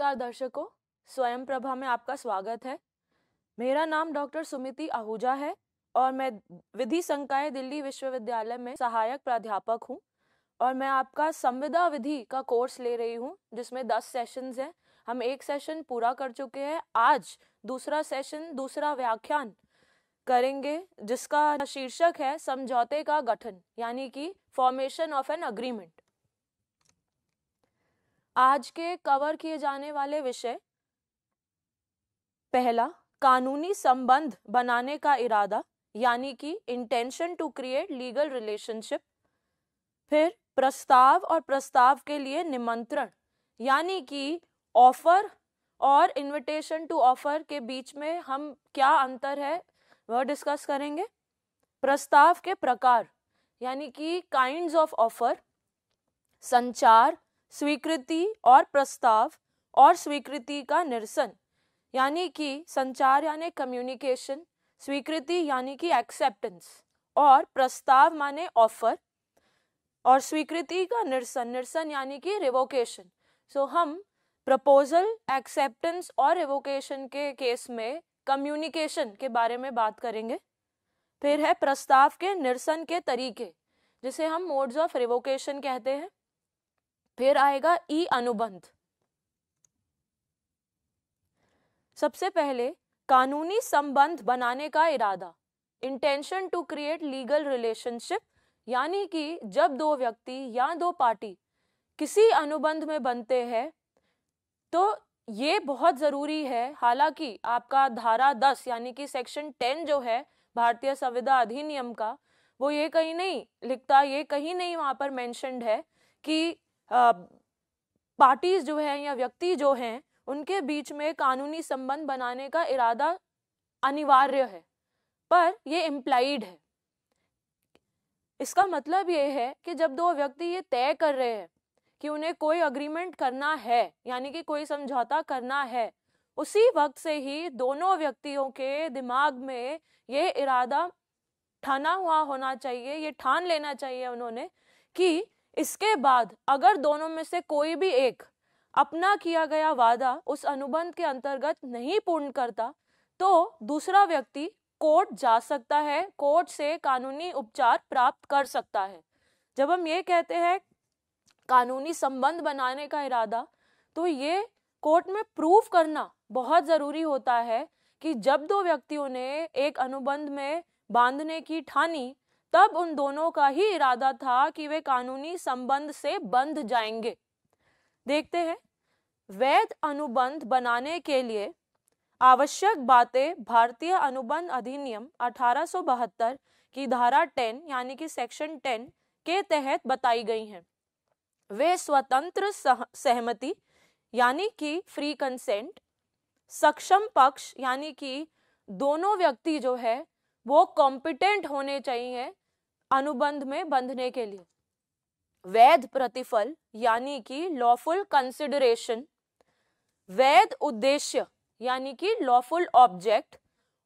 नमस्कार दर्शकों स्वयं प्रभा में आपका स्वागत है मेरा नाम डॉक्टर सुमिति आहूजा है और मैं विधि संकाय दिल्ली विश्वविद्यालय में सहायक प्राध्यापक हूँ और मैं आपका संविदा विधि का कोर्स ले रही हूँ जिसमें दस सेशंस हैं हम एक सेशन पूरा कर चुके हैं आज दूसरा सेशन दूसरा व्याख्यान करेंगे जिसका शीर्षक है समझौते का गठन यानी कि फॉर्मेशन ऑफ एन अग्रीमेंट आज के कवर किए जाने वाले विषय पहला कानूनी संबंध बनाने का इरादा यानी कि intention to create legal relationship फिर प्रस्ताव और प्रस्ताव के लिए निमंत्रण यानी कि ऑफर और इनविटेशन टू ऑफर के बीच में हम क्या अंतर है वह डिस्कस करेंगे प्रस्ताव के प्रकार यानी कि काइंड्स ऑफ ऑफर संचार स्वीकृति और प्रस्ताव और स्वीकृति का निरसन यानी कि संचार यानी कम्युनिकेशन स्वीकृति यानी कि एक्सेप्टेंस और प्रस्ताव माने ऑफर और स्वीकृति का निरसन निरसन यानी कि रिवोकेशन सो हम प्रपोजल एक्सेप्टेंस और रिवोकेशन के केस में कम्युनिकेशन के बारे में बात करेंगे फिर है प्रस्ताव के निरसन के तरीके जिसे हम मोड्स ऑफ रिवोकेशन कहते हैं फिर आएगा ई अनुबंध सबसे पहले कानूनी संबंध बनाने का इरादा intention to create legal relationship यानी कि जब दो व्यक्ति या दो पार्टी किसी अनुबंध में बनते हैं तो ये बहुत ज़रूरी है हालांकि आपका धारा दस यानी कि सेक्शन टेन जो है भारतीय संविदा अधिनियम का वो ये कहीं नहीं लिखता ये कहीं नहीं वहां पर मैंशनड है कि पार्टीज जो हैं या व्यक्ति जो हैं उनके बीच में कानूनी संबंध बनाने का इरादा अनिवार्य है पर यह इम्प्लाइड है इसका मतलब ये है कि जब दो व्यक्ति ये तय कर रहे हैं कि उन्हें कोई अग्रीमेंट करना है यानी कि कोई समझौता करना है उसी वक्त से ही दोनों व्यक्तियों के दिमाग में ये इरादा ठाना हुआ होना चाहिए ये ठान लेना चाहिए उन्होंने कि इसके बाद अगर दोनों में से कोई भी एक अपना किया गया वादा उस अनुबंध के अंतर्गत नहीं पूर्ण करता तो दूसरा व्यक्ति कोर्ट जा सकता है कोर्ट से कानूनी उपचार प्राप्त कर सकता है जब हम ये कहते हैं कानूनी संबंध बनाने का इरादा तो ये कोर्ट में प्रूफ करना बहुत ज़रूरी होता है कि जब दो व्यक्तियों ने एक अनुबंध में बांधने की ठानी तब उन दोनों का ही इरादा था कि वे कानूनी संबंध से बंध जाएंगे देखते हैं वैध अनुबंध बनाने के लिए आवश्यक बातें भारतीय अनुबंध अधिनियम 1872 की धारा 10 यानी कि सेक्शन 10 के तहत बताई गई हैं वे स्वतंत्र सह, सहमति यानी कि फ्री कंसेंट सक्षम पक्ष यानी कि दोनों व्यक्ति जो है वो कॉम्पिटेंट होने चाहिए अनुबंध में बंधने के लिए वैध प्रतिफल यानी कि लॉफुल कंसिडरेशन वैध उद्देश्य यानी कि लॉफुल ऑब्जेक्ट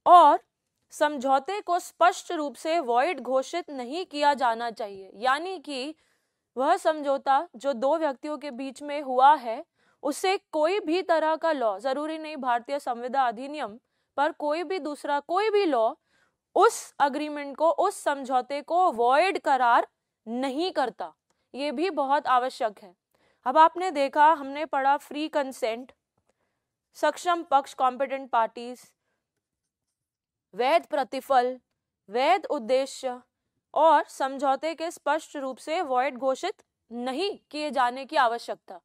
और समझौते को स्पष्ट रूप से वॉइड घोषित नहीं किया जाना चाहिए यानी कि वह समझौता जो दो व्यक्तियों के बीच में हुआ है उसे कोई भी तरह का लॉ जरूरी नहीं भारतीय संविदा अधिनियम पर कोई भी दूसरा कोई भी लॉ उस अग्रीमेंट को उस समझौते को वॉइड करार नहीं करता ये भी बहुत आवश्यक है अब आपने देखा हमने पढ़ा फ्री कंसेंट सक्षम पक्ष कॉम्पिटेंट पार्टीज वैध प्रतिफल वैध उद्देश्य और समझौते के स्पष्ट रूप से वॉइड घोषित नहीं किए जाने की आवश्यकता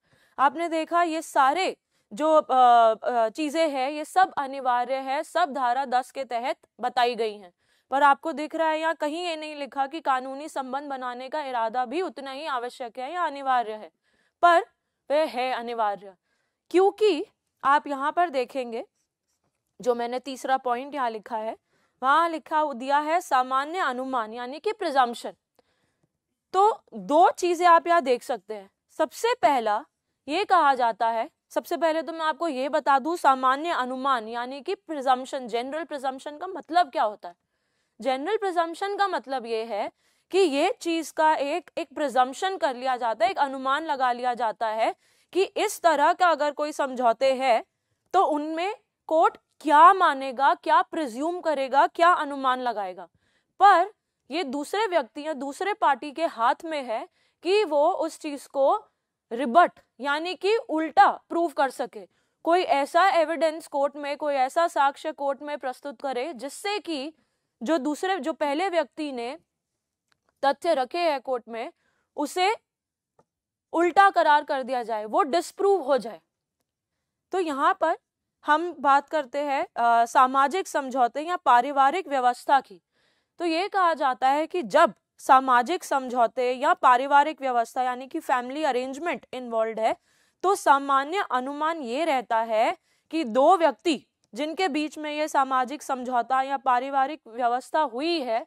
आपने देखा ये सारे जो चीज़ें हैं ये सब अनिवार्य है सब धारा दस के तहत बताई गई हैं पर आपको दिख रहा है यहाँ कहीं ये नहीं लिखा कि कानूनी संबंध बनाने का इरादा भी उतना ही आवश्यक है या अनिवार्य है पर वह है अनिवार्य क्योंकि आप यहाँ पर देखेंगे जो मैंने तीसरा पॉइंट यहाँ लिखा है वहां लिखा दिया है सामान्य अनुमान यानी कि प्रिजम्पशन तो दो चीज़ें आप यहाँ देख सकते हैं सबसे पहला ये कहा जाता है सबसे पहले तो मैं आपको ये बता दूं सामान्य अनुमान यानी कि प्रिजम्पन जनरल प्रिजम्पन का मतलब क्या होता है जनरल प्रिजम्पन का मतलब ये है कि ये चीज का एक एक प्रिजम्पन कर लिया जाता है एक अनुमान लगा लिया जाता है कि इस तरह का अगर कोई समझौते है तो उनमें कोर्ट क्या मानेगा क्या प्रिज्यूम करेगा क्या अनुमान लगाएगा पर ये दूसरे व्यक्ति या दूसरे पार्टी के हाथ में है कि वो उस चीज को रिबट यानी कि उल्टा प्रूव कर सके कोई ऐसा एविडेंस कोर्ट में कोई ऐसा साक्ष्य कोर्ट में प्रस्तुत करे जिससे कि जो दूसरे जो पहले व्यक्ति ने तथ्य रखे हैं कोर्ट में उसे उल्टा करार कर दिया जाए वो डिसप्रूव हो जाए तो यहाँ पर हम बात करते हैं सामाजिक समझौते या पारिवारिक व्यवस्था की तो ये कहा जाता है कि जब सामाजिक समझौते या पारिवारिक व्यवस्था यानी कि फैमिली अरेंजमेंट इन्वॉल्व है तो सामान्य अनुमान ये रहता है कि दो व्यक्ति जिनके बीच में ये सामाजिक समझौता या पारिवारिक व्यवस्था हुई है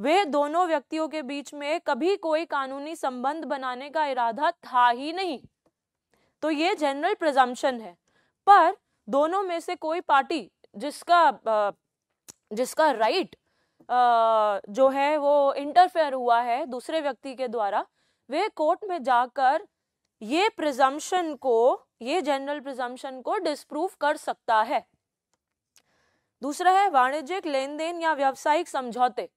वे दोनों व्यक्तियों के बीच में कभी कोई कानूनी संबंध बनाने का इरादा था ही नहीं तो ये जनरल प्रजम्पन है पर दोनों में से कोई पार्टी जिसका जिसका राइट जो है वो इंटरफेयर हुआ है दूसरे व्यक्ति के द्वारा वे कोर्ट में जाकर ये प्रिजम्पशन को ये जनरल प्रिजम्पशन को डिसप्रूव कर सकता है दूसरा है वाणिज्यिक लेन देन या व्यावसायिक समझौते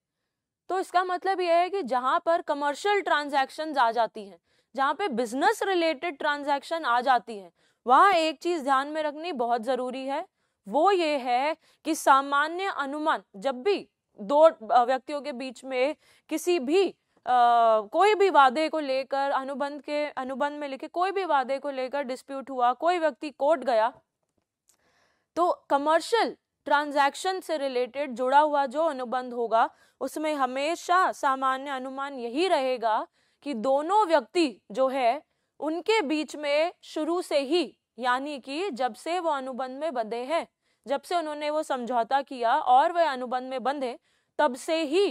तो इसका मतलब यह है कि जहां पर कमर्शियल ट्रांजैक्शंस आ जाती हैं जहां पे बिजनेस रिलेटेड ट्रांजैक्शन आ जाती हैं वहां एक चीज ध्यान में रखनी बहुत जरूरी है वो ये है कि सामान्य अनुमान जब भी दो व्यक्तियों के बीच में किसी भी Uh, कोई भी वादे को लेकर अनुबंध के अनुबंध में लिखे कोई भी वादे को लेकर डिस्प्यूट हुआ कोई व्यक्ति कोर्ट गया तो कमर्शियल ट्रांजैक्शन से रिलेटेड जुड़ा हुआ जो अनुबंध होगा उसमें हमेशा सामान्य अनुमान यही रहेगा कि दोनों व्यक्ति जो है उनके बीच में शुरू से ही यानी कि जब से वो अनुबंध में बंधे हैं जब से उन्होंने वो समझौता किया और वह अनुबंध में बंधे तब से ही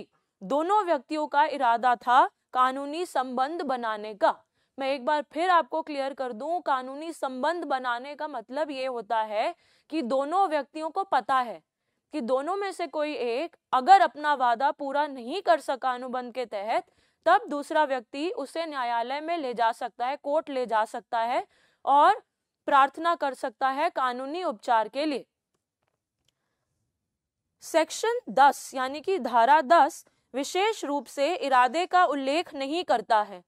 दोनों व्यक्तियों का इरादा था कानूनी संबंध बनाने का मैं एक बार फिर आपको क्लियर कर दूं कानूनी संबंध बनाने का मतलब ये होता है कि दोनों व्यक्तियों को पता है कि दोनों में से कोई एक अगर अपना वादा पूरा नहीं कर सका अनुबंध के तहत तब दूसरा व्यक्ति उसे न्यायालय में ले जा सकता है कोर्ट ले जा सकता है और प्रार्थना कर सकता है कानूनी उपचार के लिए सेक्शन 10 यानी कि धारा 10 विशेष रूप से इरादे का उल्लेख नहीं करता है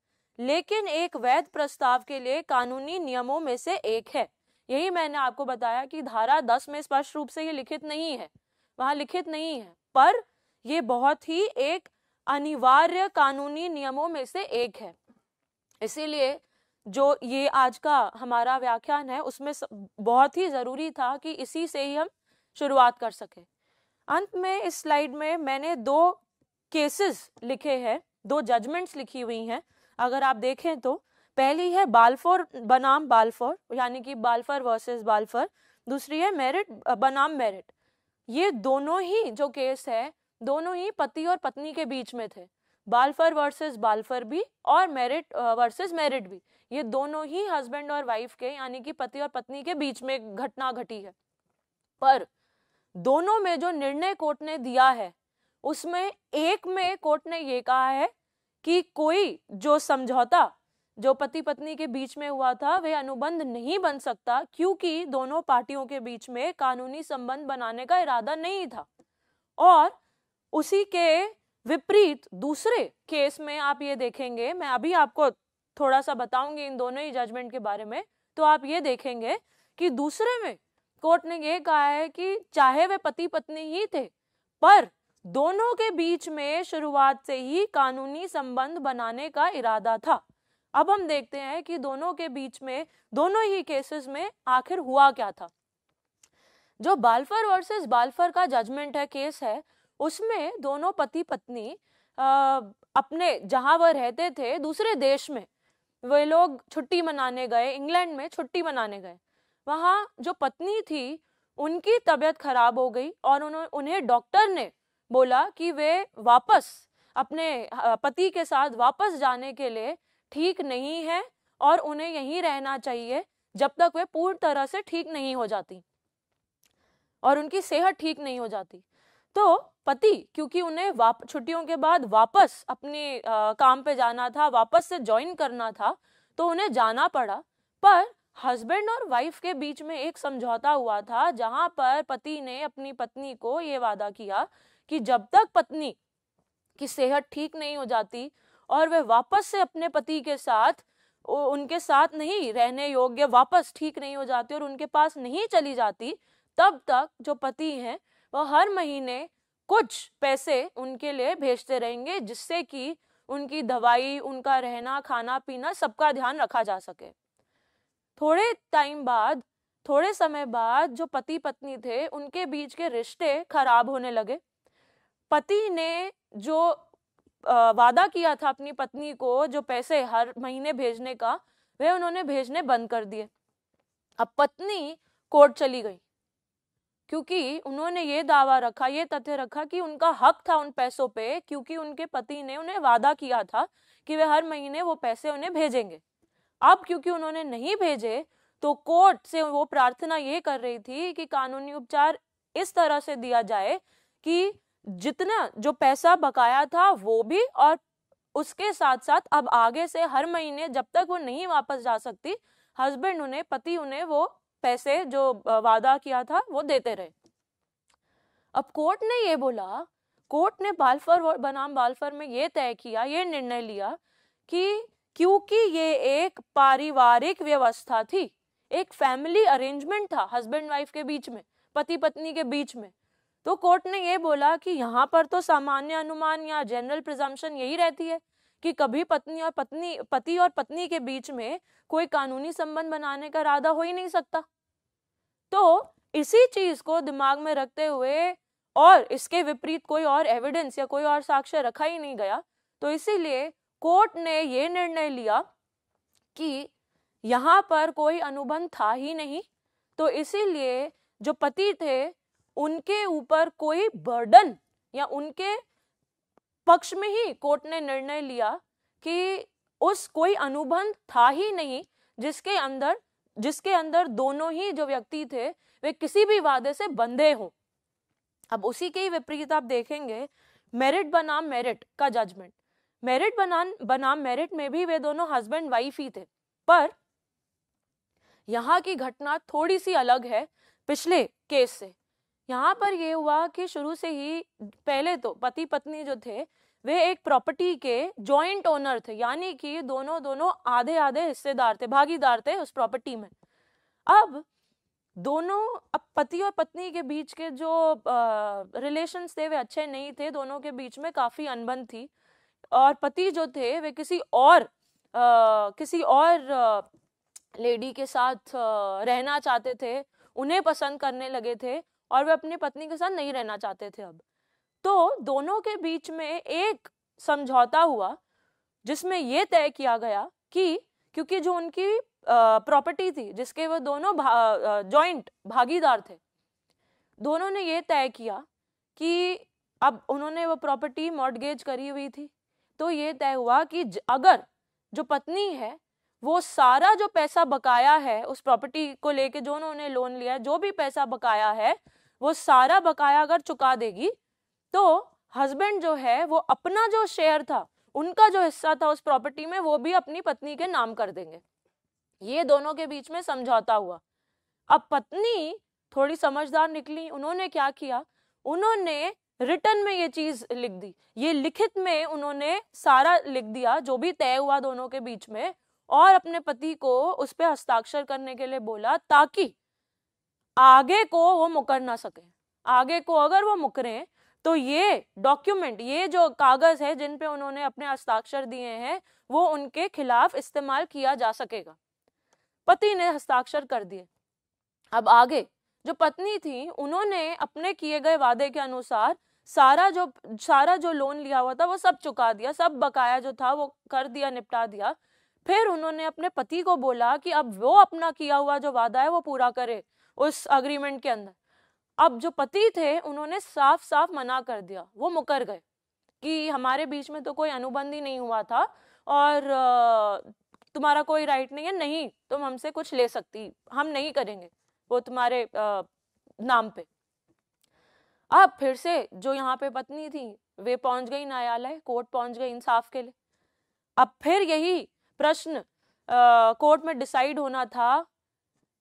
लेकिन एक वैध प्रस्ताव के लिए कानूनी नियमों में से एक है यही मैंने आपको बताया कि धारा 10 में स्पष्ट रूप से ये लिखित नहीं है वहां लिखित नहीं है पर यह बहुत ही एक अनिवार्य कानूनी नियमों में से एक है इसीलिए जो ये आज का हमारा व्याख्यान है उसमें बहुत ही ज़रूरी था कि इसी से ही हम शुरुआत कर सकें अंत में इस स्लाइड में मैंने दो केसेस लिखे हैं दो जजमेंट्स लिखी हुई हैं अगर आप देखें तो पहली है बालफोर बनाम बालफोर यानी कि बालफर वर्सेस बालफर दूसरी है मेरिट बनाम मेरिट ये दोनों ही जो केस है दोनों ही पति और पत्नी के बीच में थे बालफर वर्सेस बालफर भी और मेरिट वर्सेस मेरिट भी ये दोनों ही हस्बैंड और वाइफ के यानी कि पति और पत्नी के बीच में घटना घटी है पर दोनों में जो निर्णय कोर्ट ने दिया है उसमें एक में कोर्ट ने ये कहा है कि कोई जो समझौता जो पति पत्नी के बीच में हुआ था वह अनुबंध नहीं बन सकता क्योंकि दोनों पार्टियों के बीच में कानूनी संबंध बनाने का इरादा नहीं था और उसी के विपरीत दूसरे केस में आप ये देखेंगे मैं अभी आपको थोड़ा सा बताऊंगी इन दोनों ही जजमेंट के बारे में तो आप ये देखेंगे कि दूसरे में कोर्ट ने यह कहा है कि चाहे वे पति पत्नी ही थे पर दोनों के बीच में शुरुआत से ही कानूनी संबंध बनाने का इरादा था अब हम देखते हैं कि दोनों के बीच में दोनों ही केसेस में आखिर हुआ क्या था जो बाल्फर वर्सेस बाल्फर का जजमेंट है केस है उसमें दोनों पति पत्नी अपने जहां वह रहते थे दूसरे देश में वे लोग छुट्टी मनाने गए इंग्लैंड में छुट्टी मनाने गए वहाँ जो पत्नी थी उनकी तबीयत खराब हो गई और उन्होंने उन्हें डॉक्टर ने बोला कि वे वापस अपने पति के साथ वापस जाने के लिए ठीक नहीं है और उन्हें यहीं रहना चाहिए जब तक वे पूर्ण तरह से ठीक नहीं हो जाती और उनकी सेहत ठीक नहीं हो जाती तो पति क्योंकि उन्हें छुट्टियों के बाद वापस अपने आ, काम पे जाना था वापस से ज्वाइन करना था तो उन्हें जाना पड़ा पर हस्बैंड और वाइफ के बीच में एक समझौता हुआ था जहां पर पति ने अपनी पत्नी को ये वादा किया कि जब तक पत्नी की सेहत ठीक नहीं हो जाती और वह वापस से अपने पति के साथ उनके साथ नहीं रहने योग्य वापस ठीक नहीं हो जाती और उनके पास नहीं चली जाती तब तक जो पति हैं वह हर महीने कुछ पैसे उनके लिए भेजते रहेंगे जिससे कि उनकी दवाई उनका रहना खाना पीना सबका ध्यान रखा जा सके थोड़े टाइम बाद थोड़े समय बाद जो पति पत्नी थे उनके बीच के रिश्ते खराब होने लगे पति ने जो वादा किया था अपनी पत्नी को जो पैसे हर महीने भेजने का वे उन्होंने भेजने बंद कर दिए अब पत्नी कोर्ट चली गई क्योंकि उन्होंने ये दावा रखा ये तथ्य रखा कि उनका हक था उन पैसों पे क्योंकि उनके पति ने उन्हें वादा किया था कि वे हर महीने वो पैसे उन्हें भेजेंगे अब क्योंकि उन्होंने नहीं भेजे तो कोर्ट से वो प्रार्थना ये कर रही थी कि कानूनी उपचार इस तरह से दिया जाए कि जितना जो पैसा बकाया था वो भी और उसके साथ साथ अब आगे से हर महीने जब तक वो नहीं वापस जा सकती हस्बैंड उन्हें पति उन्हें वो पैसे जो वादा किया था वो देते रहे अब कोर्ट ने ये बोला कोर्ट ने बालफर बनाम बालफर में ये तय किया ये निर्णय लिया कि क्योंकि ये एक पारिवारिक व्यवस्था थी एक फैमिली अरेंजमेंट था हस्बैंड वाइफ के बीच में पति पत्नी के बीच में तो कोर्ट ने यह बोला कि यहाँ पर तो सामान्य अनुमान या जनरल प्रिजम्पशन यही रहती है कि कभी पत्नी और पत्नी पति और पत्नी के बीच में कोई कानूनी संबंध बनाने का इरादा हो ही नहीं सकता तो इसी चीज को दिमाग में रखते हुए और इसके विपरीत कोई और एविडेंस या कोई और साक्ष्य रखा ही नहीं गया तो इसीलिए कोर्ट ने ये निर्णय लिया कि यहाँ पर कोई अनुबंध था ही नहीं तो इसीलिए जो पति थे उनके ऊपर कोई बर्डन या उनके पक्ष में ही कोर्ट ने निर्णय लिया कि उस कोई अनुबंध था ही नहीं जिसके अंदर जिसके अंदर दोनों ही जो व्यक्ति थे वे किसी भी वादे से बंधे हों अब उसी के ही विपरीत आप देखेंगे मेरिट बनाम मेरिट का जजमेंट मेरिट बनान बनाम मेरिट में भी वे दोनों हस्बैंड वाइफ ही थे पर यहाँ की घटना थोड़ी सी अलग है पिछले केस से यहाँ पर यह हुआ कि शुरू से ही पहले तो पति पत्नी जो थे वे एक प्रॉपर्टी के जॉइंट ओनर थे यानी कि दोनों दोनों आधे आधे हिस्सेदार थे भागीदार थे उस प्रॉपर्टी में अब दोनों अब पति और पत्नी के बीच के जो रिलेशन थे वे अच्छे नहीं थे दोनों के बीच में काफ़ी अनबन थी और पति जो थे वे किसी और आ, किसी और आ, लेडी के साथ आ, रहना चाहते थे उन्हें पसंद करने लगे थे और वे अपनी पत्नी के साथ नहीं रहना चाहते थे अब तो दोनों के बीच में एक समझौता हुआ जिसमें यह तय किया गया कि क्योंकि जो उनकी प्रॉपर्टी थी जिसके वो दोनों भा, जॉइंट भागीदार थे दोनों ने ये तय किया कि अब उन्होंने वो प्रॉपर्टी मॉडगेज करी हुई थी तो ये तय हुआ कि अगर जो पत्नी है वो सारा जो पैसा बकाया है उस प्रॉपर्टी को लेके जो उन्होंने लोन लिया है जो भी पैसा बकाया है वो सारा बकाया अगर चुका देगी तो हस्बैंड जो है वो अपना जो शेयर था उनका जो हिस्सा था उस प्रॉपर्टी में वो भी अपनी पत्नी के नाम कर देंगे ये दोनों के बीच में समझौता हुआ अब पत्नी थोड़ी समझदार निकली उन्होंने क्या किया उन्होंने रिटर्न में ये चीज लिख दी ये लिखित में उन्होंने सारा लिख दिया जो भी तय हुआ दोनों के बीच में और अपने पति को उस पर हस्ताक्षर करने के लिए बोला ताकि आगे को वो मुकर ना सके आगे को अगर वो मुकरे तो ये डॉक्यूमेंट ये जो कागज है जिन पे उन्होंने अपने हस्ताक्षर दिए हैं वो उनके खिलाफ इस्तेमाल किया जा सकेगा पति ने हस्ताक्षर कर दिए अब आगे जो पत्नी थी उन्होंने अपने किए गए वादे के अनुसार सारा जो सारा जो लोन लिया हुआ था वो सब चुका दिया सब बकाया जो था वो कर दिया निपटा दिया फिर उन्होंने अपने पति को बोला कि अब वो अपना किया हुआ जो वादा है वो पूरा करे उस अग्रीमेंट के अंदर अब जो पति थे उन्होंने साफ साफ मना कर दिया वो मुकर गए कि हमारे बीच में तो कोई अनुबंध ही नहीं हुआ था और तुम्हारा कोई राइट नहीं है नहीं तुम हमसे कुछ ले सकती हम नहीं करेंगे वो तुम्हारे नाम पे अब फिर से जो यहाँ पे पत्नी थी वे पहुंच गई न्यायालय कोर्ट पहुंच गई इंसाफ के लिए अब फिर यही प्रश्न कोर्ट में डिसाइड होना था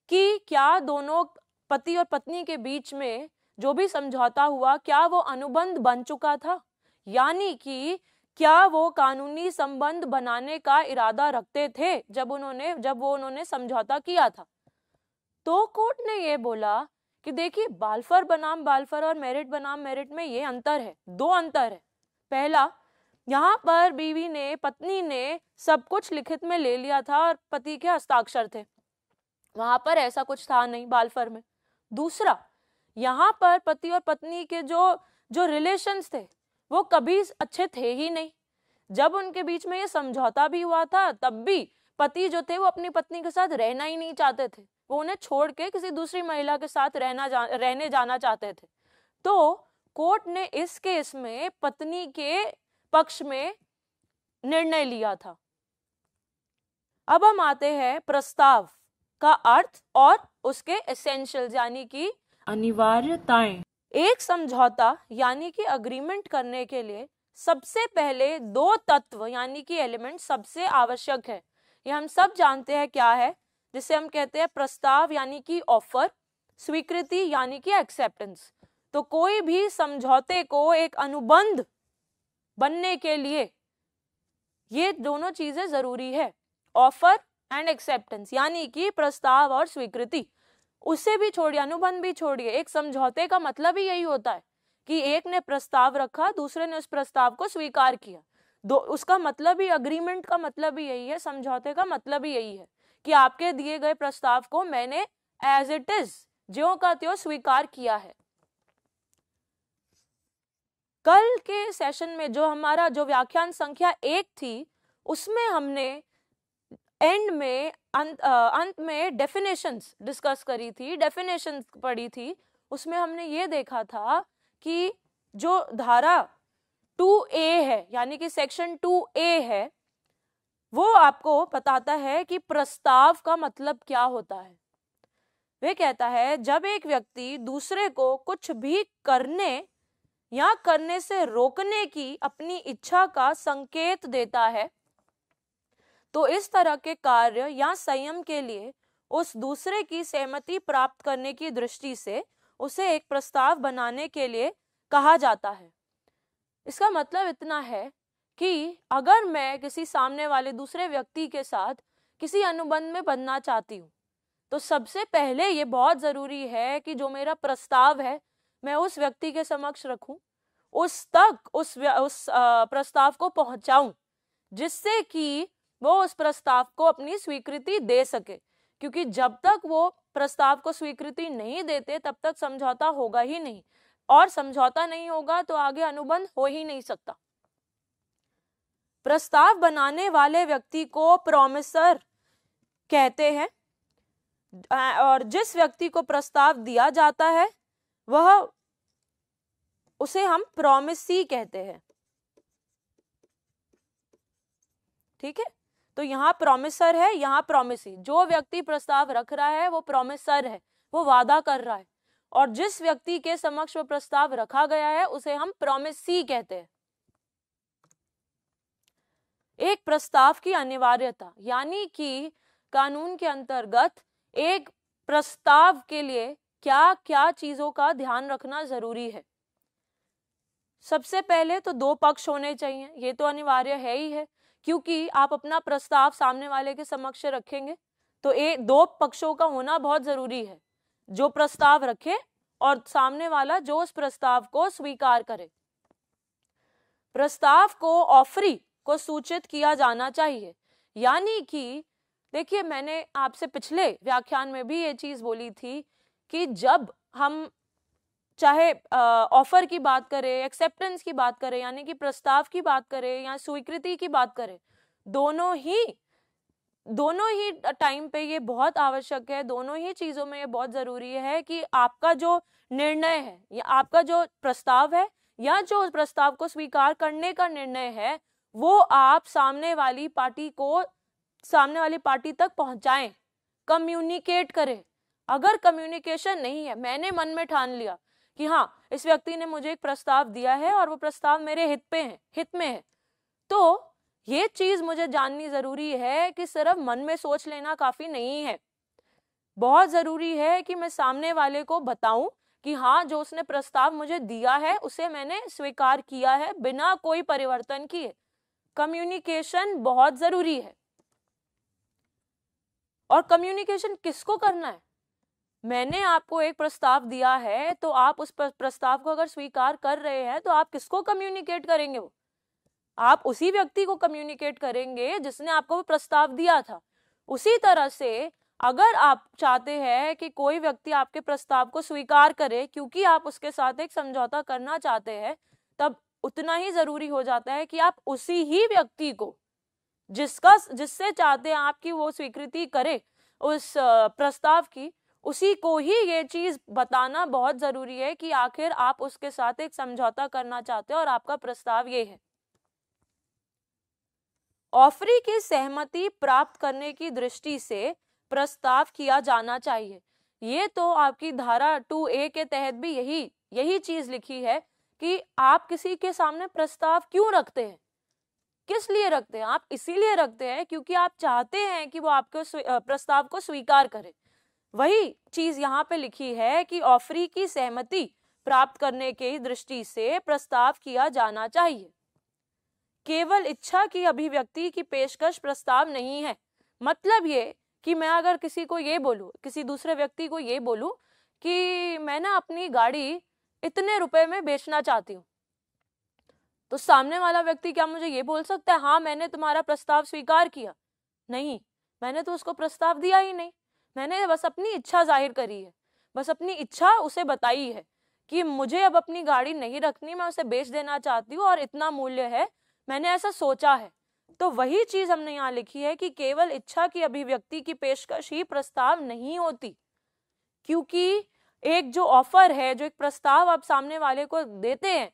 कि क्या दोनों पति और पत्नी के बीच में जो भी समझौता हुआ क्या वो अनुबंध बन चुका था यानी कि क्या वो कानूनी संबंध बनाने का इरादा रखते थे जब उन्होंने जब वो उन्होंने समझौता किया था तो कोर्ट ने ये बोला कि देखिए बालफर बनाम बालफर और मेरिट बनाम मेरिट में ये अंतर है दो अंतर है पहला यहाँ पर बीवी ने पत्नी ने सब कुछ लिखित में ले लिया था और पति के हस्ताक्षर थे वहां पर ऐसा कुछ था नहीं बालफर में दूसरा यहाँ पर पति और पत्नी के जो जो रिलेशंस थे वो कभी अच्छे थे ही नहीं जब उनके बीच में ये समझौता भी हुआ था तब भी पति जो थे वो अपनी पत्नी के साथ रहना ही नहीं चाहते थे वो उन्हें छोड़ के किसी दूसरी महिला के साथ रहना जा रहने जाना चाहते थे तो कोर्ट ने इस केस में पत्नी के पक्ष में निर्णय लिया था अब हम आते हैं प्रस्ताव का अर्थ और उसके एसेंशियल यानी कि अनिवार्यताएं एक समझौता यानी कि अग्रीमेंट करने के लिए सबसे पहले दो तत्व यानी कि एलिमेंट सबसे आवश्यक है ये हम सब जानते हैं क्या है जिसे हम कहते हैं प्रस्ताव यानी कि ऑफर स्वीकृति यानी कि एक्सेप्टेंस तो कोई भी समझौते को एक अनुबंध बनने के लिए ये दोनों चीजें जरूरी है ऑफर एंड एक्सेप्टेंस यानी कि प्रस्ताव और स्वीकृति उसे भी छोड़िए अनुबंध भी छोड़िए एक समझौते का मतलब ही यही होता है कि एक ने प्रस्ताव रखा दूसरे ने उस प्रस्ताव को स्वीकार किया दो उसका मतलब ही अग्रीमेंट का मतलब ही यही है समझौते का मतलब ही यही है कि आपके दिए गए प्रस्ताव को मैंने एज इट इज ज्यो का त्यो स्वीकार किया है कल के सेशन में जो हमारा जो व्याख्यान संख्या एक थी उसमें हमने एंड में अंत अंत में डेफिनेशंस डिस्कस करी थी डेफिनेशन पढ़ी थी उसमें हमने ये देखा था कि जो धारा टू ए है यानी कि सेक्शन टू ए है वो आपको बताता है कि प्रस्ताव का मतलब क्या होता है वे कहता है जब एक व्यक्ति दूसरे को कुछ भी करने या करने से रोकने की अपनी इच्छा का संकेत देता है तो इस तरह के कार्य या संयम के लिए उस दूसरे की सहमति प्राप्त करने की दृष्टि से उसे एक प्रस्ताव बनाने के लिए कहा जाता है इसका मतलब इतना है कि अगर मैं किसी सामने वाले दूसरे व्यक्ति के साथ किसी अनुबंध में बनना चाहती हूँ तो सबसे पहले ये बहुत ज़रूरी है कि जो मेरा प्रस्ताव है मैं उस व्यक्ति के समक्ष रखूं उस तक उस उस प्रस्ताव को पहुंचाऊं जिससे कि वो उस प्रस्ताव को अपनी स्वीकृति दे सके क्योंकि जब तक वो प्रस्ताव को स्वीकृति नहीं देते तब तक समझौता होगा ही नहीं और समझौता नहीं होगा तो आगे अनुबंध हो ही नहीं सकता प्रस्ताव बनाने वाले व्यक्ति को प्रोमिसर कहते हैं और जिस व्यक्ति को प्रस्ताव दिया जाता है वह उसे हम प्रोमिसी कहते हैं ठीक है तो यहाँ प्रोमिसर है यहाँ प्रोमिसी जो व्यक्ति प्रस्ताव रख रहा है वो प्रोमिसर है वो वादा कर रहा है और जिस व्यक्ति के समक्ष वो प्रस्ताव रखा गया है उसे हम प्रोमिसी कहते हैं एक प्रस्ताव की अनिवार्यता यानी कि कानून के अंतर्गत एक प्रस्ताव के लिए क्या क्या चीजों का ध्यान रखना जरूरी है सबसे पहले तो दो पक्ष होने चाहिए ये तो अनिवार्य है ही है क्योंकि आप अपना प्रस्ताव सामने वाले के समक्ष रखेंगे तो ये दो पक्षों का होना बहुत जरूरी है जो प्रस्ताव रखे और सामने वाला जो उस प्रस्ताव को स्वीकार करे प्रस्ताव को ऑफरी को सूचित किया जाना चाहिए यानी कि देखिए मैंने आपसे पिछले व्याख्यान में भी ये चीज़ बोली थी कि जब हम चाहे ऑफर की बात करें एक्सेप्टेंस की बात करें यानी कि प्रस्ताव की बात करें या स्वीकृति की बात करें दोनों ही दोनों ही टाइम पे ये बहुत आवश्यक है दोनों ही चीज़ों में ये बहुत ज़रूरी है कि आपका जो निर्णय है या आपका जो प्रस्ताव है या जो प्रस्ताव को स्वीकार करने का निर्णय है वो आप सामने वाली पार्टी को सामने वाली पार्टी तक पहुंचाएं कम्युनिकेट करें अगर कम्युनिकेशन नहीं है मैंने मन में ठान लिया कि हाँ इस व्यक्ति ने मुझे एक प्रस्ताव दिया है और वो प्रस्ताव मेरे हित पे है हित में है तो ये चीज मुझे जाननी जरूरी है कि सिर्फ मन में सोच लेना काफी नहीं है बहुत जरूरी है कि मैं सामने वाले को बताऊं कि हाँ जो उसने प्रस्ताव मुझे दिया है उसे मैंने स्वीकार किया है बिना कोई परिवर्तन किए कम्युनिकेशन बहुत जरूरी है और कम्युनिकेशन किसको करना है मैंने आपको एक प्रस्ताव दिया है तो आप उस प्रस्ताव को अगर स्वीकार कर रहे हैं तो आप किसको कम्युनिकेट करेंगे वो आप उसी व्यक्ति को कम्युनिकेट करेंगे जिसने आपको वो प्रस्ताव दिया था उसी तरह से अगर आप चाहते हैं कि कोई व्यक्ति आपके प्रस्ताव को स्वीकार करे क्योंकि आप उसके साथ एक समझौता करना चाहते हैं तब उतना ही जरूरी हो जाता है कि आप उसी ही व्यक्ति को जिसका जिससे चाहते हैं आपकी वो स्वीकृति करे उस प्रस्ताव की उसी को ही ये चीज बताना बहुत जरूरी है कि आखिर आप उसके साथ एक समझौता करना चाहते हैं और आपका प्रस्ताव ये है ऑफरी की सहमति प्राप्त करने की दृष्टि से प्रस्ताव किया जाना चाहिए ये तो आपकी धारा टू ए के तहत भी यही यही चीज लिखी है कि आप किसी के सामने प्रस्ताव क्यों रखते हैं किस लिए रखते हैं आप इसीलिए रखते हैं क्योंकि आप चाहते हैं कि वो आपके प्रस्ताव को स्वीकार करे वही चीज यहाँ पे लिखी है कि ऑफरी की सहमति प्राप्त करने की दृष्टि से प्रस्ताव किया जाना चाहिए केवल इच्छा की अभिव्यक्ति की पेशकश प्रस्ताव नहीं है मतलब ये कि मैं अगर किसी को ये बोलूँ किसी दूसरे व्यक्ति को ये बोलूँ कि मैं ना अपनी गाड़ी इतने रुपए में बेचना चाहती हूँ तो सामने वाला व्यक्ति क्या मुझे ये बोल सकता है हाँ मैंने तुम्हारा प्रस्ताव स्वीकार किया नहीं मैंने तो उसको प्रस्ताव दिया ही नहीं मैंने बस अपनी इच्छा जाहिर करी है बस अपनी इच्छा उसे बताई है कि मुझे अब अपनी गाड़ी नहीं रखनी मैं उसे बेच देना चाहती हूँ और इतना मूल्य है मैंने ऐसा सोचा है तो वही चीज हमने यहाँ लिखी है कि केवल इच्छा की अभिव्यक्ति की पेशकश ही प्रस्ताव नहीं होती क्योंकि एक जो ऑफर है जो एक प्रस्ताव आप सामने वाले को देते हैं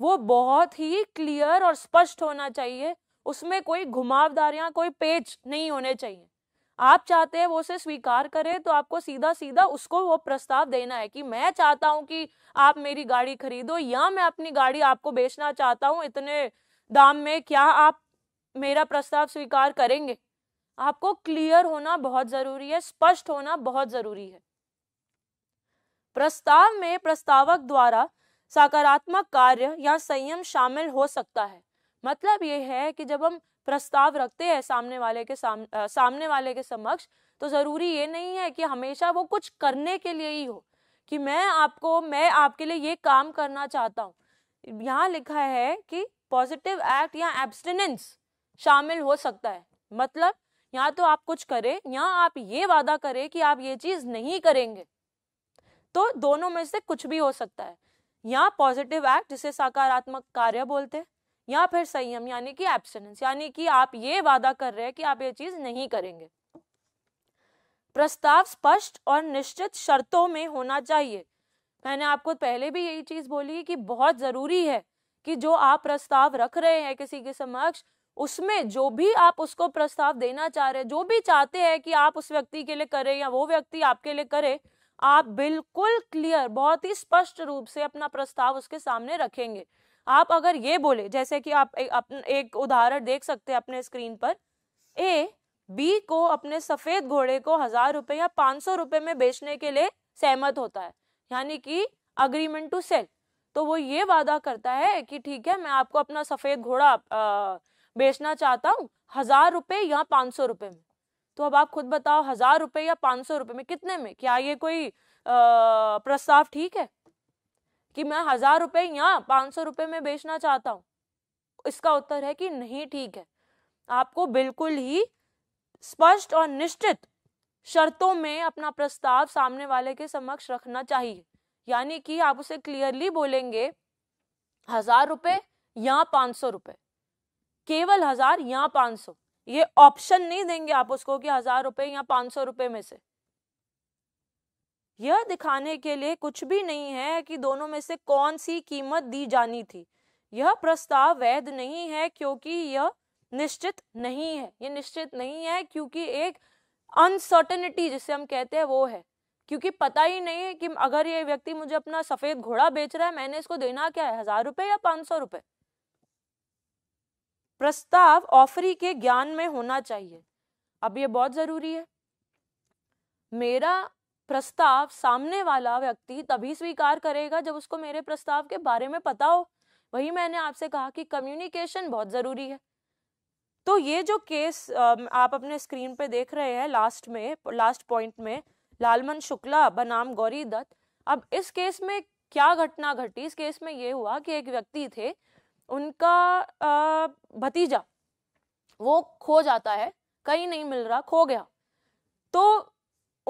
वो बहुत ही क्लियर और स्पष्ट होना चाहिए उसमें कोई घुमावदार या कोई पेच नहीं होने चाहिए आप चाहते हैं वो उसे स्वीकार करे तो आपको सीधा सीधा उसको वो प्रस्ताव देना है कि मैं चाहता हूं कि आप मेरी गाड़ी खरीदो या मैं अपनी गाड़ी आपको बेचना चाहता हूं इतने दाम में क्या आप मेरा प्रस्ताव स्वीकार करेंगे आपको क्लियर होना बहुत ज़रूरी है स्पष्ट होना बहुत ज़रूरी है प्रस्ताव में प्रस्तावक द्वारा सकारात्मक कार्य या संयम शामिल हो सकता है मतलब ये है कि जब हम प्रस्ताव रखते हैं सामने वाले के साम, आ, सामने वाले के समक्ष तो ज़रूरी ये नहीं है कि हमेशा वो कुछ करने के लिए ही हो कि मैं आपको मैं आपके लिए ये काम करना चाहता हूँ यहाँ लिखा है कि पॉजिटिव एक्ट या एब्सटिनेंस शामिल हो सकता है मतलब या तो आप कुछ करें या आप ये वादा करें कि आप ये चीज़ नहीं करेंगे तो दोनों में से कुछ भी हो सकता है या पॉजिटिव एक्ट जिसे सकारात्मक कार्य बोलते हैं या फिर संयम यानी कि एब्सेंस यानी कि आप ये वादा कर रहे हैं कि आप ये चीज नहीं करेंगे प्रस्ताव स्पष्ट और निश्चित शर्तों में होना चाहिए मैंने आपको पहले भी यही चीज बोली कि बहुत जरूरी है कि जो आप प्रस्ताव रख रहे हैं किसी के समक्ष उसमें जो भी आप उसको प्रस्ताव देना चाह रहे हैं जो भी चाहते हैं कि आप उस व्यक्ति के लिए करें या वो व्यक्ति आपके लिए करे आप बिल्कुल क्लियर बहुत ही स्पष्ट रूप से अपना प्रस्ताव उसके सामने रखेंगे आप अगर ये बोले जैसे कि आप एक, एक उदाहरण देख सकते हैं अपने स्क्रीन पर ए बी को अपने सफेद घोड़े को हजार रुपए या पांच सौ रुपए में बेचने के लिए सहमत होता है यानी कि अग्रीमेंट टू सेल तो वो ये वादा करता है कि ठीक है मैं आपको अपना सफेद घोड़ा बेचना चाहता हूँ हजार रुपये या पाँच सौ रुपये में तो अब आप खुद बताओ हजार रुपए या पांच सौ रुपए में कितने में क्या ये कोई प्रस्ताव ठीक है कि मैं हजार रुपये या पांच सौ रुपये में बेचना चाहता हूँ इसका उत्तर है कि नहीं ठीक है आपको बिल्कुल ही स्पष्ट और निश्चित शर्तों में अपना प्रस्ताव सामने वाले के समक्ष रखना चाहिए यानी कि आप उसे क्लियरली बोलेंगे हजार रुपये या पांच सौ रुपये केवल हजार या पांच सौ ये ऑप्शन नहीं देंगे आप उसको कि हजार रुपए या पांच सौ रुपए में से यह दिखाने के लिए कुछ भी नहीं है कि दोनों में से कौन सी कीमत दी जानी थी यह प्रस्ताव वैध नहीं है क्योंकि यह निश्चित नहीं है यह निश्चित नहीं है क्योंकि एक अनसर्टेनिटी जिसे हम कहते हैं वो है क्योंकि पता ही नहीं है कि अगर ये व्यक्ति मुझे अपना सफेद घोड़ा बेच रहा है मैंने इसको देना क्या है हजार रुपए या पांच सौ रुपए प्रस्ताव ऑफरी के ज्ञान में होना चाहिए अब ये बहुत ज़रूरी है मेरा प्रस्ताव सामने वाला व्यक्ति तभी स्वीकार करेगा जब उसको मेरे प्रस्ताव के बारे में पता हो वही मैंने आपसे कहा कि कम्युनिकेशन बहुत ज़रूरी है तो ये जो केस आप अपने स्क्रीन पे देख रहे हैं लास्ट में लास्ट पॉइंट में लालमन शुक्ला बनाम गौरी दत्त अब इस केस में क्या घटना घटी इस केस में ये हुआ कि एक व्यक्ति थे उनका भतीजा वो खो जाता है कहीं नहीं मिल रहा खो गया तो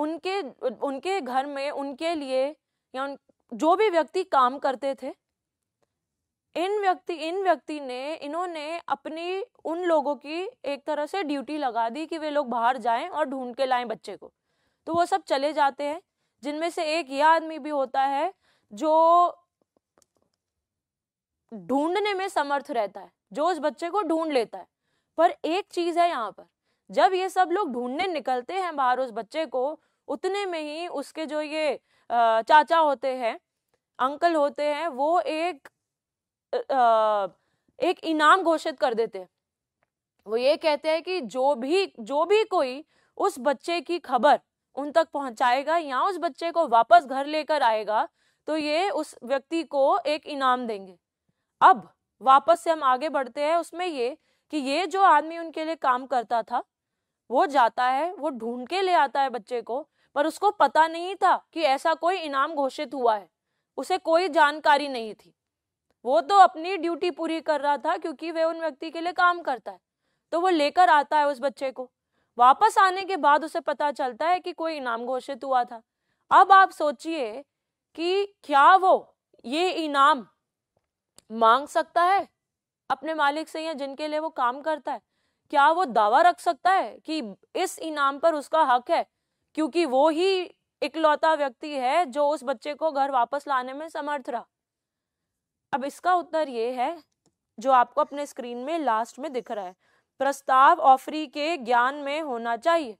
उनके उनके घर में उनके लिए या उन जो भी व्यक्ति काम करते थे इन व्यक्ति इन व्यक्ति ने इन्होंने अपनी उन लोगों की एक तरह से ड्यूटी लगा दी कि वे लोग बाहर जाएं और ढूंढ के लाएं बच्चे को तो वो सब चले जाते हैं जिनमें से एक यह आदमी भी होता है जो ढूंढने में समर्थ रहता है जो उस बच्चे को ढूंढ लेता है पर एक चीज है यहाँ पर जब ये सब लोग ढूंढने निकलते हैं बाहर उस बच्चे को उतने में ही उसके जो ये चाचा होते हैं अंकल होते हैं वो एक एक इनाम घोषित कर देते हैं वो ये कहते हैं कि जो भी जो भी कोई उस बच्चे की खबर उन तक पहुंचाएगा या उस बच्चे को वापस घर लेकर आएगा तो ये उस व्यक्ति को एक इनाम देंगे अब वापस से हम आगे बढ़ते हैं उसमें ये कि ये जो आदमी उनके लिए काम करता था वो जाता है वो ढूंढ के ले आता है बच्चे को पर उसको पता नहीं था कि ऐसा कोई इनाम घोषित हुआ है उसे कोई जानकारी नहीं थी वो तो अपनी ड्यूटी पूरी कर रहा था क्योंकि वह उन व्यक्ति के लिए काम करता है तो वो लेकर आता है उस बच्चे को वापस आने के बाद उसे पता चलता है कि कोई इनाम घोषित हुआ था अब आप सोचिए कि क्या वो ये इनाम मांग सकता है अपने मालिक से या जिनके लिए वो काम करता है क्या वो दावा रख सकता है कि इस इनाम पर उसका हक है क्योंकि वो ही इकलौता व्यक्ति है जो उस बच्चे को घर वापस लाने में समर्थ रहा अब इसका उत्तर ये है जो आपको अपने स्क्रीन में लास्ट में दिख रहा है प्रस्ताव ऑफरी के ज्ञान में होना चाहिए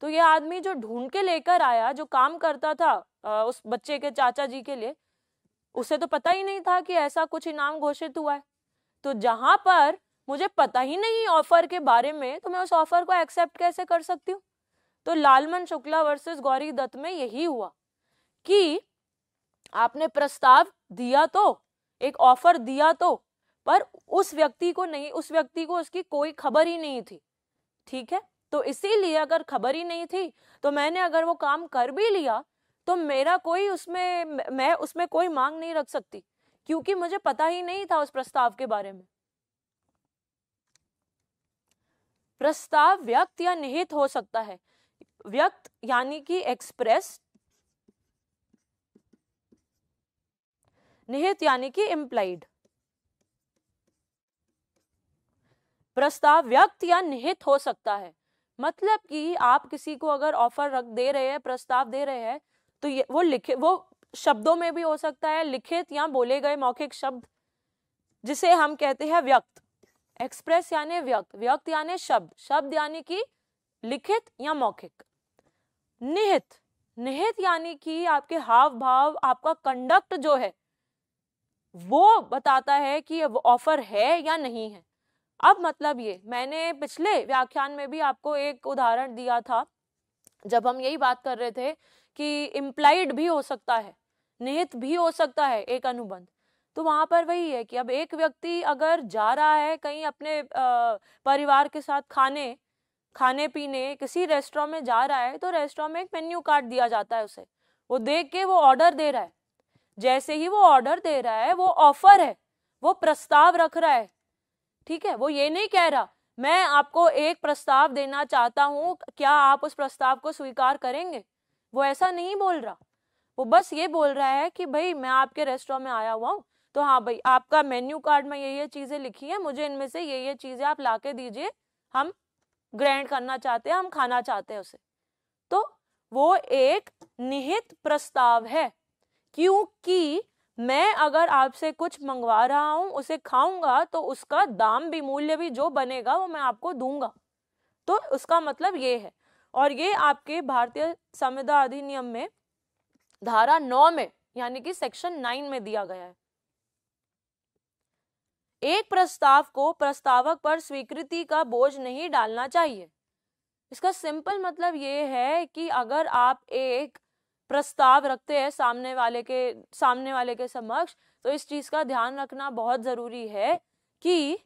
तो ये आदमी जो ढूंढ के लेकर आया जो काम करता था उस बच्चे के चाचा जी के लिए उसे तो पता ही नहीं था कि ऐसा कुछ इनाम घोषित हुआ है तो जहां पर मुझे पता ही नहीं ऑफर के बारे में तो मैं उस ऑफर को एक्सेप्ट कैसे कर सकती हूँ तो लालमन शुक्ला वर्सेस गौरी दत्त में यही हुआ कि आपने प्रस्ताव दिया तो एक ऑफर दिया तो पर उस व्यक्ति को नहीं उस व्यक्ति को उसकी कोई खबर ही नहीं थी ठीक है तो इसीलिए अगर खबर ही नहीं थी तो मैंने अगर वो काम कर भी लिया तो मेरा कोई उसमें मैं उसमें कोई मांग नहीं रख सकती क्योंकि मुझे पता ही नहीं था उस प्रस्ताव के बारे में प्रस्ताव व्यक्त या निहित हो सकता है व्यक्त यानी कि एक्सप्रेस निहित यानी कि इम्प्लाइड प्रस्ताव व्यक्त या निहित हो सकता है मतलब कि आप किसी को अगर ऑफर रख दे रहे हैं प्रस्ताव दे रहे हैं तो ये वो लिखे वो शब्दों में भी हो सकता है लिखित या बोले गए मौखिक शब्द जिसे हम कहते हैं व्यक्त एक्सप्रेस यानी व्यक्त व्यक्त यानी शब्द शब्द यानी कि लिखित या मौखिक निहित निहित यानी कि आपके हाव भाव आपका कंडक्ट जो है वो बताता है कि ऑफर है या नहीं है अब मतलब ये मैंने पिछले व्याख्यान में भी आपको एक उदाहरण दिया था जब हम यही बात कर रहे थे कि इम्प्लाइड भी हो सकता है निहित भी हो सकता है एक अनुबंध तो वहां पर वही है कि अब एक व्यक्ति अगर जा रहा है कहीं अपने परिवार के साथ खाने खाने पीने किसी रेस्टोरेंट में जा रहा है तो रेस्टोरेंट में एक मेन्यू कार्ड दिया जाता है उसे वो देख के वो ऑर्डर दे रहा है जैसे ही वो ऑर्डर दे रहा है वो ऑफर है वो प्रस्ताव रख रहा है ठीक है वो ये नहीं कह रहा मैं आपको एक प्रस्ताव देना चाहता हूँ क्या आप उस प्रस्ताव को स्वीकार करेंगे वो ऐसा नहीं बोल रहा वो बस ये बोल रहा है कि भाई मैं आपके रेस्टोरेंट में आया हुआ हूँ तो हाँ भाई आपका मेन्यू कार्ड में ये ये चीज़ें लिखी हैं मुझे इनमें से ये ये चीज़ें आप ला के दीजिए हम ग्रैंड करना चाहते हैं हम खाना चाहते हैं उसे तो वो एक निहित प्रस्ताव है क्योंकि मैं अगर आपसे कुछ मंगवा रहा हूँ उसे खाऊंगा तो उसका दाम भी मूल्य भी जो बनेगा वो मैं आपको दूंगा तो उसका मतलब ये है और ये आपके भारतीय संविदा अधिनियम में धारा नौ में यानी कि सेक्शन नाइन में दिया गया है एक प्रस्ताव को प्रस्तावक पर स्वीकृति का बोझ नहीं डालना चाहिए इसका सिंपल मतलब ये है कि अगर आप एक प्रस्ताव रखते हैं सामने वाले के सामने वाले के समक्ष तो इस चीज का ध्यान रखना बहुत जरूरी है कि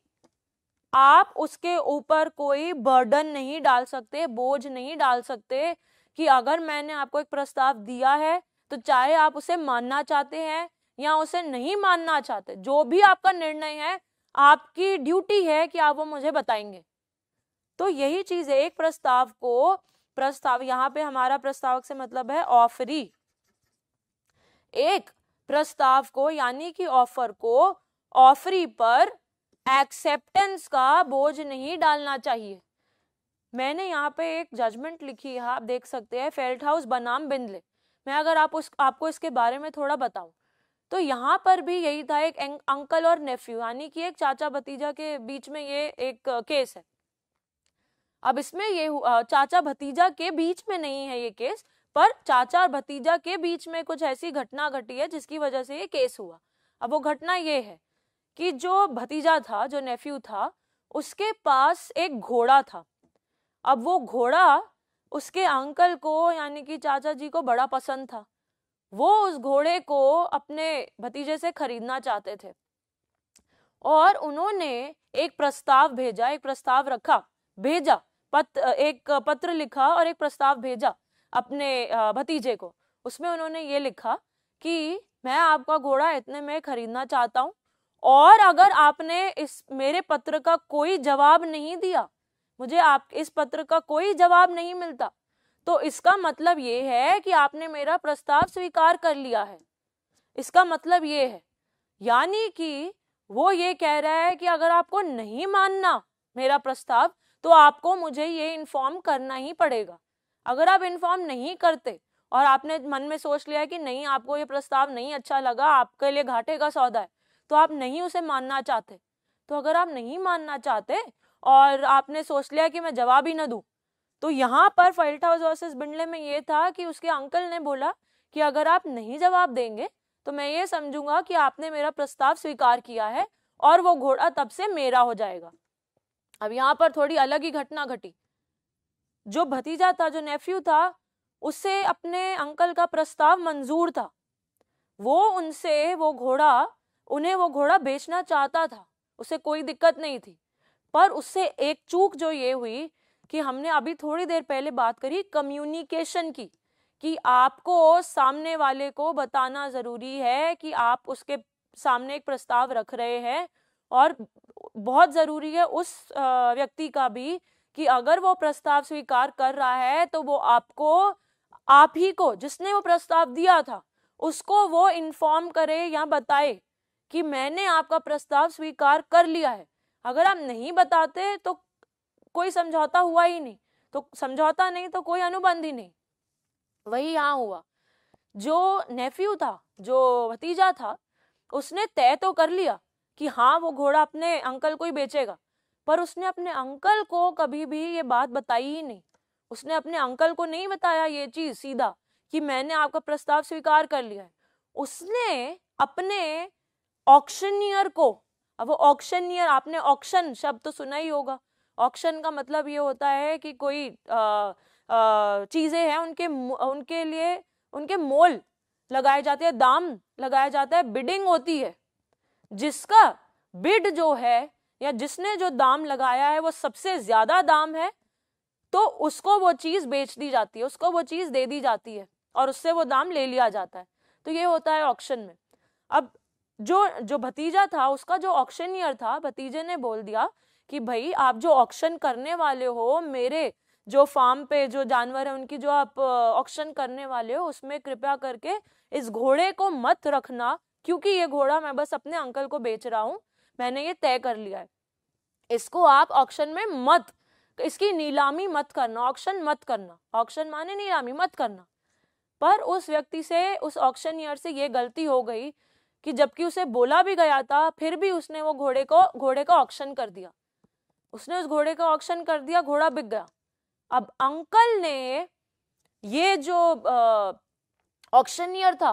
आप उसके ऊपर कोई बर्डन नहीं डाल सकते बोझ नहीं डाल सकते कि अगर मैंने आपको एक प्रस्ताव दिया है तो चाहे आप उसे मानना चाहते हैं या उसे नहीं मानना चाहते जो भी आपका निर्णय है आपकी ड्यूटी है कि आप वो मुझे बताएंगे तो यही चीज है एक प्रस्ताव को प्रस्ताव यहाँ पे हमारा प्रस्ताव से मतलब है ऑफरी एक प्रस्ताव को यानी कि ऑफर को ऑफरी पर एक्सेप्टेंस का बोझ नहीं डालना चाहिए मैंने यहाँ पे एक जजमेंट लिखी है आप देख सकते हैं फेल्ट हाउस बनाम बिंदले मैं अगर आप उस आपको इसके बारे में थोड़ा बताऊं तो यहाँ पर भी यही था एक अंकल और नेफ्यू यानी कि एक चाचा भतीजा के बीच में ये एक केस है अब इसमें ये चाचा भतीजा के बीच में नहीं है ये केस पर चाचा और भतीजा के बीच में कुछ ऐसी घटना घटी है जिसकी वजह से ये केस हुआ अब वो घटना ये है कि जो भतीजा था जो नेफ्यू था उसके पास एक घोड़ा था अब वो घोड़ा उसके अंकल को यानी कि चाचा जी को बड़ा पसंद था वो उस घोड़े को अपने भतीजे से खरीदना चाहते थे और उन्होंने एक प्रस्ताव भेजा एक प्रस्ताव रखा भेजा पत, एक पत्र लिखा और एक प्रस्ताव भेजा अपने भतीजे को उसमें उन्होंने ये लिखा कि मैं आपका घोड़ा इतने में खरीदना चाहता हूँ और अगर आपने इस मेरे पत्र का कोई जवाब नहीं दिया मुझे आप इस पत्र का कोई जवाब नहीं मिलता तो इसका मतलब ये है कि आपने मेरा प्रस्ताव स्वीकार कर लिया है इसका मतलब ये है यानी कि वो ये कह रहा है कि अगर आपको नहीं मानना मेरा प्रस्ताव तो आपको मुझे ये इन्फॉर्म करना ही पड़ेगा अगर आप इन्फॉर्म नहीं करते और आपने मन में सोच लिया कि नहीं आपको ये प्रस्ताव नहीं अच्छा लगा आपके लिए घाटे का सौदा है तो आप नहीं उसे मानना चाहते तो अगर आप नहीं मानना चाहते और आपने सोच लिया कि मैं जवाब ही ना दू तो यहाँ पर फल्ट हाउस वर्सेस बिंडले में ये था कि उसके अंकल ने बोला कि अगर आप नहीं जवाब देंगे तो मैं ये समझूंगा कि आपने मेरा प्रस्ताव स्वीकार किया है और वो घोड़ा तब से मेरा हो जाएगा अब यहाँ पर थोड़ी अलग ही घटना घटी जो भतीजा था जो नेफ्यू था उससे अपने अंकल का प्रस्ताव मंजूर था वो उनसे वो घोड़ा उन्हें वो घोड़ा बेचना चाहता था उसे कोई दिक्कत नहीं थी पर उससे एक चूक जो ये हुई कि हमने अभी थोड़ी देर पहले बात करी कम्युनिकेशन की कि आपको सामने वाले को बताना ज़रूरी है कि आप उसके सामने एक प्रस्ताव रख रहे हैं और बहुत ज़रूरी है उस व्यक्ति का भी कि अगर वो प्रस्ताव स्वीकार कर रहा है तो वो आपको आप ही को जिसने वो प्रस्ताव दिया था उसको वो इन्फॉर्म करे या बताए कि मैंने आपका प्रस्ताव स्वीकार कर लिया है अगर आप नहीं बताते तो कोई समझौता हुआ ही नहीं तो समझौता नहीं तो कोई अनुबंध ही नहीं वही यहाँ हुआ जो नेफ्यू था जो भतीजा था उसने तय तो कर लिया कि हाँ वो घोड़ा अपने अंकल को ही बेचेगा पर उसने अपने अंकल को कभी भी ये बात बताई ही नहीं उसने अपने अंकल को नहीं बताया ये चीज सीधा कि मैंने आपका प्रस्ताव स्वीकार कर लिया है उसने अपने ऑक्शनियर को अब वो ऑक्शनियर आपने ऑक्शन शब्द तो सुना ही होगा ऑक्शन का मतलब ये होता है कि कोई चीज़ें हैं उनके उनके लिए उनके मोल लगाए जाते हैं दाम लगाया जाता है बिडिंग होती है जिसका बिड जो है या जिसने जो दाम लगाया है वो सबसे ज़्यादा दाम है तो उसको वो चीज़ बेच दी जाती है उसको वो चीज़ दे दी जाती है और उससे वो दाम ले लिया जाता है तो ये होता है ऑक्शन में अब जो जो भतीजा था उसका जो ऑक्शनियर था भतीजे ने बोल दिया कि भाई आप जो ऑक्शन करने वाले हो मेरे जो फार्म पे जो जानवर है उनकी जो आप ऑक्शन करने वाले हो उसमें कृपया करके इस घोड़े को मत रखना क्योंकि ये घोड़ा मैं बस अपने अंकल को बेच रहा हूँ मैंने ये तय कर लिया है इसको आप ऑक्शन में मत इसकी नीलामी मत करना ऑक्शन मत करना ऑक्शन माने नीलामी मत करना पर उस व्यक्ति से उस ऑक्शन ईयर से ये गलती हो गई कि जबकि उसे बोला भी गया था फिर भी उसने वो घोड़े को घोड़े का ऑक्शन कर दिया उसने उस घोड़े का ऑक्शन कर दिया घोड़ा बिक गया अब अंकल ने ये जो ऑक्शनियर था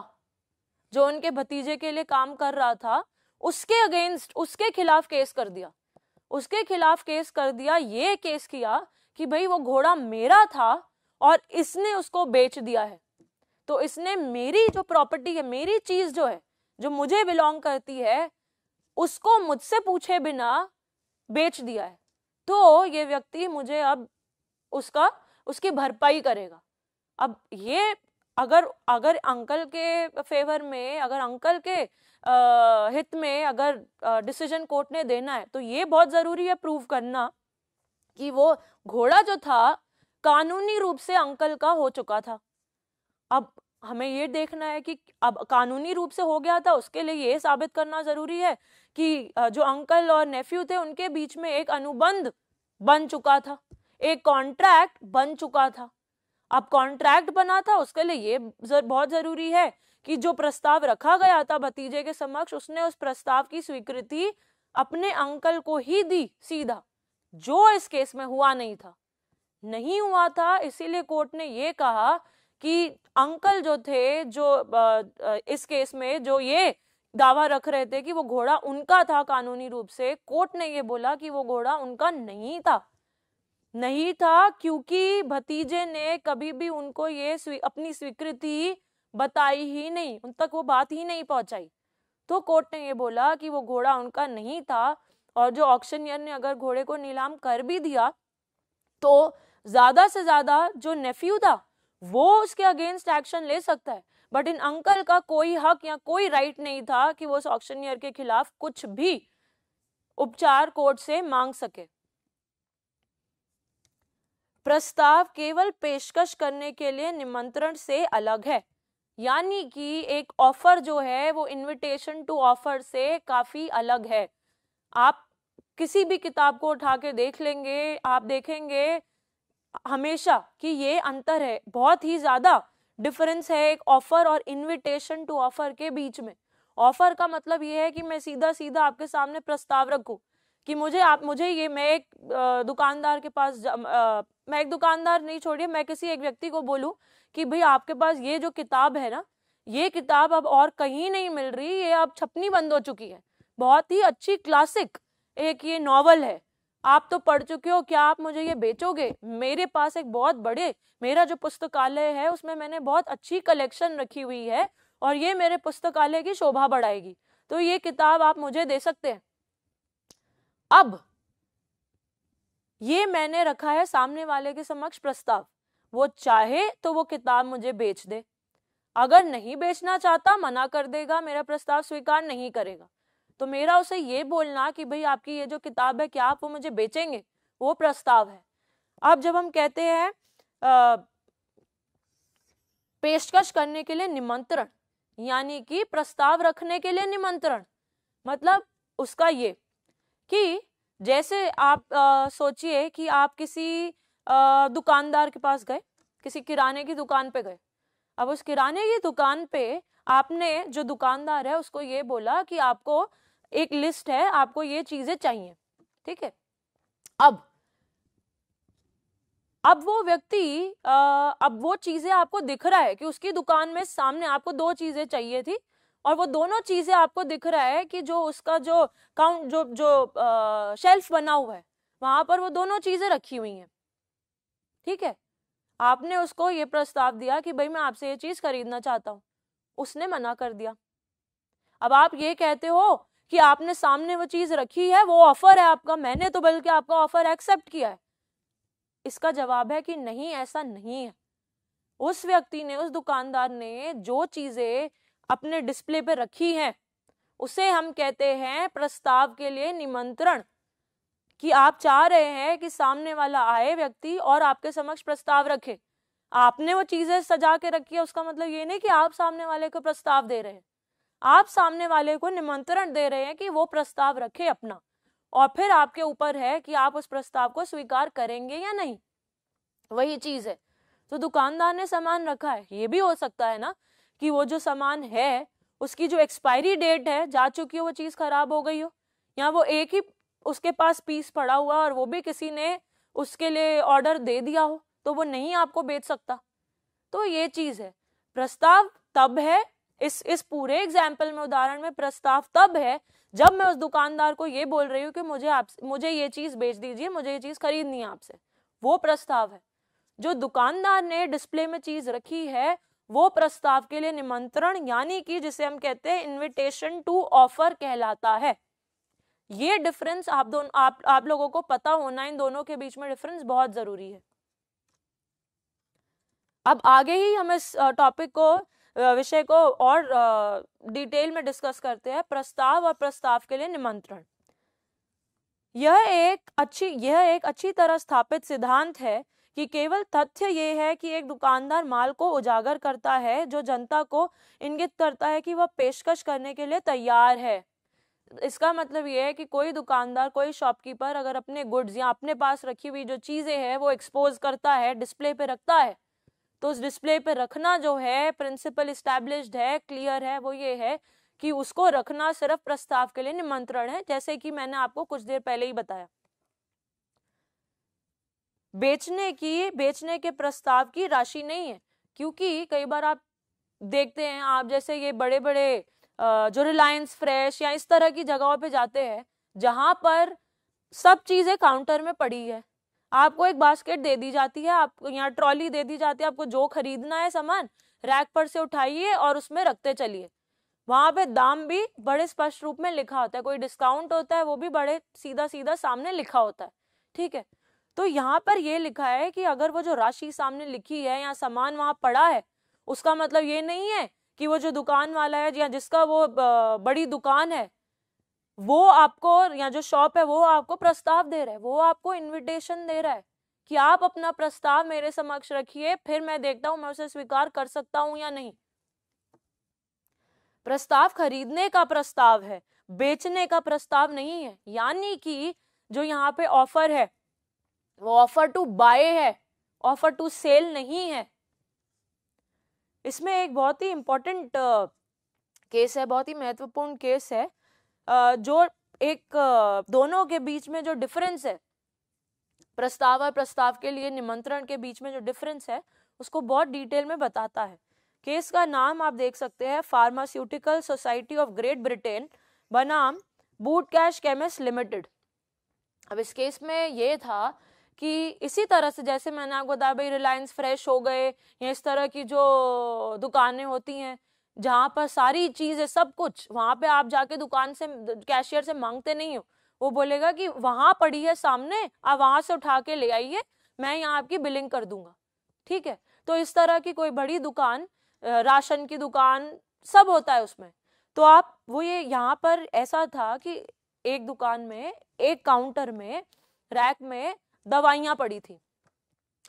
जो उनके भतीजे के लिए काम कर रहा था उसके अगेंस्ट उसके खिलाफ केस कर दिया उसके खिलाफ केस कर दिया ये केस किया कि भाई वो घोड़ा मेरा था और इसने उसको बेच दिया है तो इसने मेरी जो प्रॉपर्टी है मेरी चीज जो है जो मुझे बिलोंग करती है उसको मुझसे पूछे बिना बेच दिया है तो ये व्यक्ति मुझे अब उसका उसकी भरपाई करेगा अब ये अगर अगर अंकल के फेवर में अगर अंकल के आ, हित में अगर डिसीजन कोर्ट ने देना है तो ये बहुत ज़रूरी है प्रूव करना कि वो घोड़ा जो था कानूनी रूप से अंकल का हो चुका था अब हमें ये देखना है कि अब कानूनी रूप से हो गया था उसके लिए ये साबित करना ज़रूरी है कि जो अंकल और नेफ्यू थे उनके बीच में एक अनुबंध बन चुका था एक कॉन्ट्रैक्ट बन चुका था अब कॉन्ट्रैक्ट बना था उसके लिए ये जर, बहुत ज़रूरी है कि जो प्रस्ताव रखा गया था भतीजे के समक्ष उसने उस प्रस्ताव की स्वीकृति अपने अंकल को ही दी सीधा जो इस केस में हुआ नहीं था नहीं हुआ था इसीलिए कोर्ट ने यह कहा कि अंकल जो थे जो इस केस में जो ये दावा रख रहे थे कि वो घोड़ा उनका था कानूनी रूप से कोर्ट ने ये बोला कि वो घोड़ा उनका नहीं था नहीं था क्योंकि भतीजे ने कभी भी उनको ये स्वी, अपनी स्वीकृति बताई ही नहीं उन तक वो बात ही नहीं पहुंचाई तो कोर्ट ने ये बोला कि वो घोड़ा उनका नहीं था और जो ऑक्शनियर ने अगर घोड़े को नीलाम कर भी दिया तो ज्यादा से ज्यादा जो नेफ्यू था वो उसके अगेंस्ट एक्शन ले सकता है बट इन अंकल का कोई हक या कोई राइट नहीं था कि वो उस ऑक्शनियर के खिलाफ कुछ भी उपचार कोर्ट से मांग सके प्रस्ताव केवल पेशकश करने के लिए निमंत्रण से अलग है यानी कि एक ऑफर जो है वो इनविटेशन टू ऑफर से काफी अलग है आप किसी भी किताब को उठा के देख लेंगे आप देखेंगे हमेशा कि ये अंतर है बहुत ही ज़्यादा डिफरेंस है एक ऑफ़र और इनविटेशन टू ऑफ़र के बीच में ऑफ़र का मतलब ये है कि मैं सीधा सीधा आपके सामने प्रस्ताव रखूँ कि मुझे आप मुझे ये मैं एक दुकानदार के पास आ, मैं एक दुकानदार नहीं छोड़िए मैं किसी एक व्यक्ति को बोलूँ कि भाई आपके पास ये जो किताब है ना ये किताब अब और कहीं नहीं मिल रही ये अब छपनी बंद हो चुकी है बहुत ही अच्छी क्लासिक एक ये नॉवल है आप तो पढ़ चुके हो क्या आप मुझे ये बेचोगे मेरे पास एक बहुत बड़े मेरा जो पुस्तकालय है उसमें मैंने बहुत अच्छी कलेक्शन रखी हुई है और ये मेरे पुस्तकालय की शोभा बढ़ाएगी तो ये किताब आप मुझे दे सकते हैं अब ये मैंने रखा है सामने वाले के समक्ष प्रस्ताव वो चाहे तो वो किताब मुझे बेच दे अगर नहीं बेचना चाहता मना कर देगा मेरा प्रस्ताव स्वीकार नहीं करेगा तो मेरा उसे ये बोलना कि भाई आपकी ये जो किताब है क्या आप वो मुझे बेचेंगे वो प्रस्ताव है अब जब हम कहते हैं पेशकश करने के लिए निमंत्रण यानी कि प्रस्ताव रखने के लिए निमंत्रण मतलब उसका ये कि जैसे आप सोचिए कि आप किसी दुकानदार के पास गए किसी किराने की दुकान पे गए अब उस किराने की दुकान पे आपने जो दुकानदार है उसको ये बोला कि आपको एक लिस्ट है आपको ये चीजें चाहिए ठीक है अब अब वो व्यक्ति अब वो चीजें आपको दिख रहा है कि उसकी दुकान में सामने आपको दो चीजें चाहिए थी और वो दोनों चीजें आपको दिख रहा है कि जो उसका जो काउंट जो जो आ, शेल्फ बना हुआ है वहां पर वो दोनों चीजें रखी हुई हैं ठीक है आपने उसको ये प्रस्ताव दिया कि भाई मैं आपसे ये चीज खरीदना चाहता हूँ उसने मना कर दिया अब आप ये कहते हो कि आपने सामने वो चीज़ रखी है वो ऑफ़र है आपका मैंने तो बल्कि आपका ऑफ़र एक्सेप्ट किया है इसका जवाब है कि नहीं ऐसा नहीं है उस व्यक्ति ने उस दुकानदार ने जो चीज़ें अपने डिस्प्ले पे रखी हैं उसे हम कहते हैं प्रस्ताव के लिए निमंत्रण कि आप चाह रहे हैं कि सामने वाला आए व्यक्ति और आपके समक्ष प्रस्ताव रखे आपने वो चीज़ें सजा के रखी है उसका मतलब ये नहीं कि आप सामने वाले को प्रस्ताव दे रहे हैं आप सामने वाले को निमंत्रण दे रहे हैं कि वो प्रस्ताव रखे अपना और फिर आपके ऊपर है कि आप उस प्रस्ताव को स्वीकार करेंगे या नहीं वही चीज है तो दुकानदार ने सामान रखा है ये भी हो सकता है ना कि वो जो सामान है उसकी जो एक्सपायरी डेट है जा चुकी हो वो चीज खराब हो गई हो या वो एक ही उसके पास पीस पड़ा हुआ और वो भी किसी ने उसके लिए ऑर्डर दे दिया हो तो वो नहीं आपको बेच सकता तो ये चीज है प्रस्ताव तब है इस इस पूरे एग्जाम्पल में उदाहरण में प्रस्ताव तब है जब मैं उस दुकानदार को ये बोल रही हूँ कि मुझे आप मुझे ये चीज बेच दीजिए मुझे ये चीज खरीदनी है आपसे वो प्रस्ताव है जो दुकानदार ने डिस्प्ले में चीज रखी है वो प्रस्ताव के लिए निमंत्रण यानी कि जिसे हम कहते हैं इनविटेशन टू ऑफर कहलाता है ये डिफरेंस आप दोनों आप आप लोगों को पता होना इन दोनों के बीच में डिफरेंस बहुत जरूरी है अब आगे ही हम इस टॉपिक को विषय को और डिटेल में डिस्कस करते हैं प्रस्ताव और प्रस्ताव के लिए निमंत्रण यह एक अच्छी यह एक अच्छी तरह स्थापित सिद्धांत है कि केवल तथ्य ये है कि एक दुकानदार माल को उजागर करता है जो जनता को इंगित करता है कि वह पेशकश करने के लिए तैयार है इसका मतलब यह है कि कोई दुकानदार कोई शॉपकीपर अगर अपने गुड्स या अपने पास रखी हुई जो चीज़ें हैं वो एक्सपोज करता है डिस्प्ले पे रखता है तो उस डिस्प्ले पे रखना जो है प्रिंसिपल इस्टेब्लिश्ड है क्लियर है वो ये है कि उसको रखना सिर्फ प्रस्ताव के लिए निमंत्रण है जैसे कि मैंने आपको कुछ देर पहले ही बताया बेचने की बेचने के प्रस्ताव की राशि नहीं है क्योंकि कई बार आप देखते हैं आप जैसे ये बड़े बड़े जो रिलायंस फ्रेश या इस तरह की जगहों पे जाते हैं जहां पर सब चीजें काउंटर में पड़ी है आपको एक बास्केट दे दी जाती है आपको यहाँ ट्रॉली दे दी जाती है आपको जो खरीदना है सामान रैक पर से उठाइए और उसमें रखते चलिए वहाँ पे दाम भी बड़े स्पष्ट रूप में लिखा होता है कोई डिस्काउंट होता है वो भी बड़े सीधा सीधा सामने लिखा होता है ठीक है तो यहाँ पर ये लिखा है कि अगर वो जो राशि सामने लिखी है या सामान वहाँ पड़ा है उसका मतलब ये नहीं है कि वो जो दुकान वाला है या जिसका वो बड़ी दुकान है वो आपको या जो शॉप है वो आपको प्रस्ताव दे रहा है वो आपको इनविटेशन दे रहा है कि आप अपना प्रस्ताव मेरे समक्ष रखिए फिर मैं देखता हूं मैं उसे स्वीकार कर सकता हूं या नहीं प्रस्ताव खरीदने का प्रस्ताव है बेचने का प्रस्ताव नहीं है यानी कि जो यहाँ पे ऑफर है वो ऑफर टू बाय है ऑफर टू सेल नहीं है इसमें एक बहुत ही इंपॉर्टेंट केस uh, है बहुत ही महत्वपूर्ण केस है जो एक दोनों के बीच में जो डिफरेंस है प्रस्ताव और प्रस्ताव के लिए निमंत्रण के बीच में जो डिफरेंस है उसको बहुत डिटेल में बताता है केस का नाम आप देख सकते हैं pharmaceutical society of great Britain बनाम बूट कैश केमिस्ट लिमिटेड अब इस केस में ये था कि इसी तरह से जैसे मैंने आपको बताया भाई रिलायंस फ्रेश हो गए या इस तरह की जो दुकानें होती हैं जहाँ पर सारी चीज़ है सब कुछ वहां पे आप जाके दुकान से कैशियर से मांगते नहीं हो वो बोलेगा कि वहां पड़ी है सामने आप वहां से उठा के ले आइए मैं यहाँ आपकी बिलिंग कर दूंगा ठीक है तो इस तरह की कोई बड़ी दुकान राशन की दुकान सब होता है उसमें तो आप वो ये यहाँ पर ऐसा था कि एक दुकान में एक काउंटर में रैक में दवाइयां पड़ी थी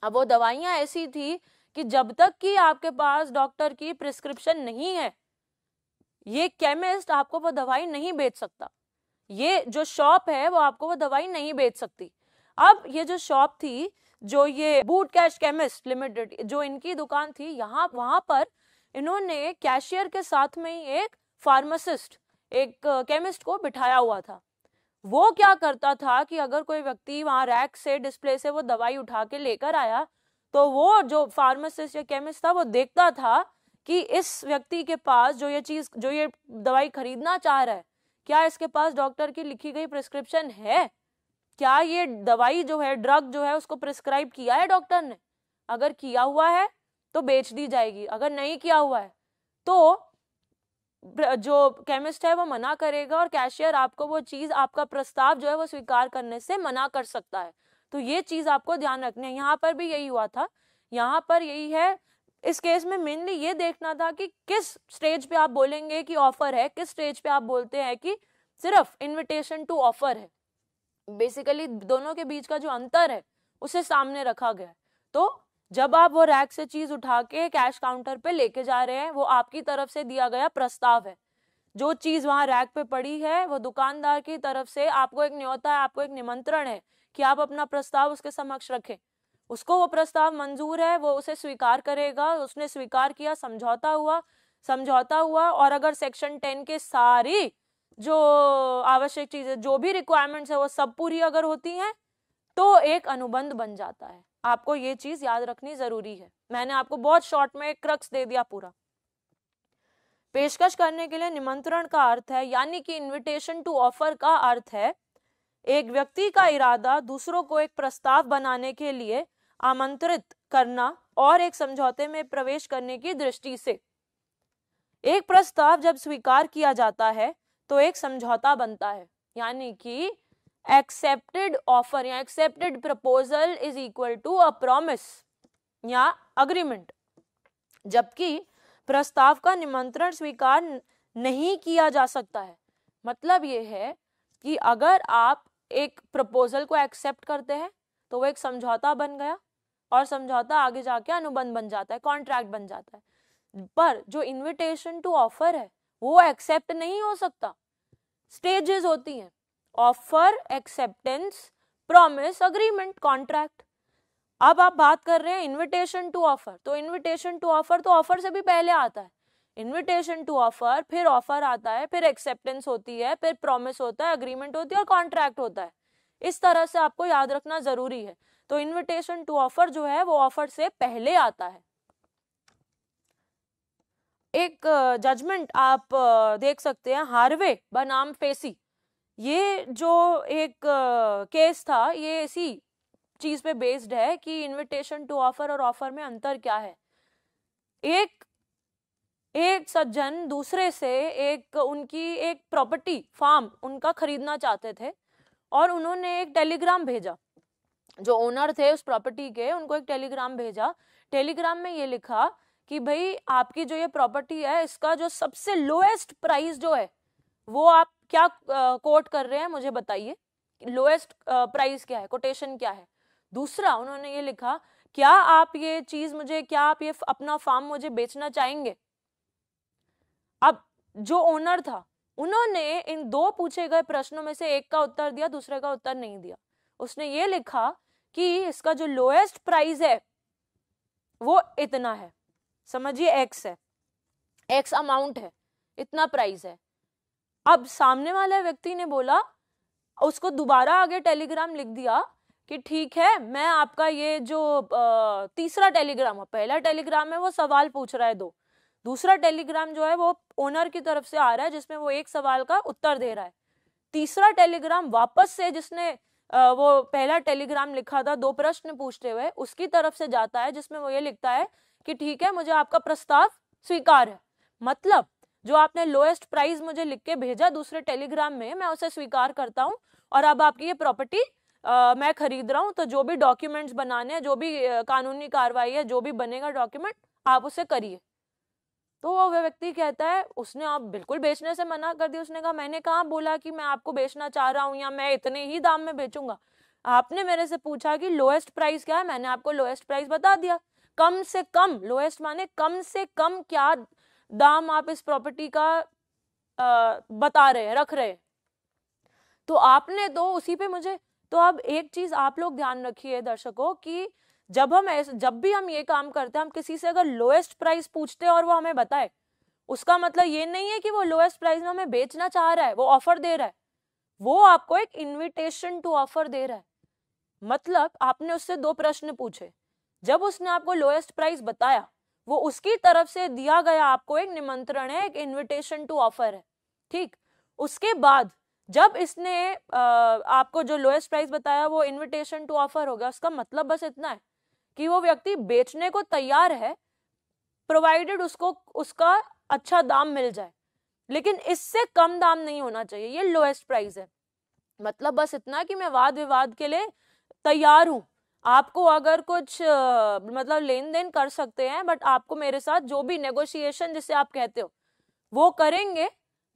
अब वो दवाइयां ऐसी थी कि जब तक कि आपके पास डॉक्टर की प्रिस्क्रिप्शन नहीं है ये केमिस्ट आपको वो दवाई नहीं बेच सकता ये जो शॉप है वो आपको वो दवाई नहीं बेच सकती अब ये जो शॉप थी जो ये बूट कैश केमिस्ट लिमिटेड जो इनकी दुकान थी यहाँ वहां पर इन्होंने कैशियर के साथ में ही एक फार्मासिस्ट एक केमिस्ट को बिठाया हुआ था वो क्या करता था कि अगर कोई व्यक्ति वहां रैक से डिस्प्ले से वो दवाई उठा के लेकर आया तो वो जो फार्मासिस्ट या केमिस्ट था वो देखता था कि इस व्यक्ति के पास जो ये चीज जो ये दवाई खरीदना चाह रहा है क्या इसके पास डॉक्टर की लिखी गई प्रिस्क्रिप्शन है क्या ये दवाई जो है ड्रग जो है उसको प्रिस्क्राइब किया है डॉक्टर ने अगर किया हुआ है तो बेच दी जाएगी अगर नहीं किया हुआ है तो जो केमिस्ट है वो मना करेगा और कैशियर आपको वो चीज आपका प्रस्ताव जो है वो स्वीकार करने से मना कर सकता है तो ये चीज़ आपको ध्यान रखना है यहाँ पर भी यही हुआ था यहाँ पर यही है इस केस में मेनली ये देखना था कि किस स्टेज पे आप बोलेंगे कि ऑफर है किस स्टेज पे आप बोलते हैं कि सिर्फ इनविटेशन टू ऑफर है बेसिकली दोनों के बीच का जो अंतर है उसे सामने रखा गया है तो जब आप वो रैक से चीज उठा के कैश काउंटर पे लेके जा रहे हैं वो आपकी तरफ से दिया गया प्रस्ताव है जो चीज वहां रैक पे पड़ी है वो दुकानदार की तरफ से आपको एक न्योता है आपको एक निमंत्रण है कि आप अपना प्रस्ताव उसके समक्ष रखें उसको वो प्रस्ताव मंजूर है वो उसे स्वीकार करेगा उसने स्वीकार किया समझौता हुआ समझौता हुआ और अगर सेक्शन टेन के सारी जो आवश्यक चीजें जो भी रिक्वायरमेंट्स है वो सब पूरी अगर होती हैं तो एक अनुबंध बन जाता है आपको ये चीज याद रखनी जरूरी है मैंने आपको बहुत शॉर्ट में क्रक्स दे दिया पूरा पेशकश करने के लिए निमंत्रण का अर्थ है यानी कि इनविटेशन टू ऑफर का अर्थ है एक व्यक्ति का इरादा दूसरों को एक प्रस्ताव बनाने के लिए आमंत्रित करना और एक समझौते में प्रवेश करने की दृष्टि से एक प्रस्ताव जब स्वीकार किया जाता है तो एक समझौता बनता है यानी कि एक्सेप्टेड ऑफर या accepted proposal is equal to a promise या अग्रीमेंट जबकि प्रस्ताव का निमंत्रण स्वीकार नहीं किया जा सकता है मतलब यह है कि अगर आप एक प्रपोजल को एक्सेप्ट करते हैं तो वो एक समझौता बन गया और समझौता आगे जाके अनुबंध बन जाता है कॉन्ट्रैक्ट बन जाता है पर जो इनविटेशन टू ऑफर है वो एक्सेप्ट नहीं हो सकता स्टेजेस होती हैं offer acceptance promise agreement contract अब आप बात कर रहे हैं इनविटेशन टू ऑफर तो इनविटेशन टू ऑफर तो ऑफर से भी पहले आता है इनविटेशन टू ऑफर फिर ऑफर आता है फिर एक्सेप्टेंस होती है फिर प्रॉमिस होता है अग्रीमेंट होती है और कॉन्ट्रैक्ट होता है इस तरह से आपको याद रखना जरूरी है तो इनविटेशन टू ऑफर जो है वो ऑफर से पहले आता है एक जजमेंट आप देख सकते हैं हार्वे बनाम फेसी ये जो एक केस था ये इसी चीज पे बेस्ड है कि इनविटेशन टू ऑफर और ऑफर में अंतर क्या है एक एक सज्जन दूसरे से एक उनकी एक प्रॉपर्टी फार्म उनका खरीदना चाहते थे और उन्होंने एक टेलीग्राम भेजा जो ओनर थे उस प्रॉपर्टी के उनको एक टेलीग्राम भेजा टेलीग्राम में ये लिखा कि भाई आपकी जो ये प्रॉपर्टी है इसका जो सबसे लोएस्ट प्राइस जो है वो आप क्या कोट कर रहे हैं मुझे बताइए लोएस्ट प्राइस क्या है कोटेशन क्या है दूसरा उन्होंने ये लिखा क्या आप ये चीज़ मुझे क्या आप ये अपना फार्म मुझे बेचना चाहेंगे अब जो ओनर था उन्होंने इन दो पूछे गए प्रश्नों में से एक का उत्तर दिया दूसरे का उत्तर नहीं दिया उसने ये लिखा कि इसका जो लोएस्ट प्राइस है वो इतना है समझिए एक्स है एक्स अमाउंट है इतना प्राइस है अब सामने वाले व्यक्ति ने बोला उसको दोबारा आगे टेलीग्राम लिख दिया कि ठीक है मैं आपका ये जो तीसरा टेलीग्राम है पहला टेलीग्राम है वो सवाल पूछ रहा है दो दूसरा टेलीग्राम जो है वो ओनर की तरफ से आ रहा है जिसमें वो एक सवाल का उत्तर दे रहा है तीसरा टेलीग्राम वापस से जिसने वो पहला टेलीग्राम लिखा था दो प्रश्न पूछते हुए उसकी तरफ से जाता है जिसमें वो ये लिखता है कि ठीक है मुझे आपका प्रस्ताव स्वीकार है मतलब जो आपने लोएस्ट प्राइस मुझे लिख के भेजा दूसरे टेलीग्राम में मैं उसे स्वीकार करता हूँ और अब आपकी ये प्रॉपर्टी मैं खरीद रहा हूँ तो जो भी डॉक्यूमेंट्स बनाने हैं जो भी कानूनी कार्रवाई है जो भी बनेगा डॉक्यूमेंट आप उसे करिए तो वह व्यक्ति कहता है उसने आप बिल्कुल बेचने से मना कर दिया उसने कहा मैंने कहा बोला कि मैं आपको बेचना चाह रहा हूँ या मैं इतने ही दाम में बेचूंगा आपने मेरे से पूछा कि लोएस्ट प्राइस क्या है मैंने आपको लोएस्ट प्राइस बता दिया कम से कम लोएस्ट माने कम से कम क्या दाम आप इस प्रॉपर्टी का आ, बता रहे रख रहे तो आपने तो उसी पे मुझे तो अब एक चीज आप लोग ध्यान रखिए दर्शकों की जब हम ऐसे जब भी हम ये काम करते हैं हम किसी से अगर लोएस्ट प्राइस पूछते हैं और वो हमें बताए उसका मतलब ये नहीं है कि वो लोएस्ट प्राइस में हमें बेचना चाह रहा है वो ऑफर दे रहा है वो आपको एक इनविटेशन टू ऑफर दे रहा है मतलब आपने उससे दो प्रश्न पूछे जब उसने आपको लोएस्ट प्राइस बताया वो उसकी तरफ से दिया गया आपको एक निमंत्रण है एक इनविटेशन टू ऑफर है ठीक उसके बाद जब इसने आ, आपको जो लोएस्ट प्राइस बताया वो इनविटेशन टू ऑफर हो गया उसका मतलब बस इतना है कि वो व्यक्ति बेचने को तैयार है प्रोवाइडेड उसको उसका अच्छा दाम मिल जाए लेकिन इससे कम दाम नहीं होना चाहिए ये लोएस्ट प्राइस है मतलब बस इतना कि मैं वाद विवाद के लिए तैयार हूँ आपको अगर कुछ मतलब लेन देन कर सकते हैं बट आपको मेरे साथ जो भी नेगोशिएशन जिसे आप कहते हो वो करेंगे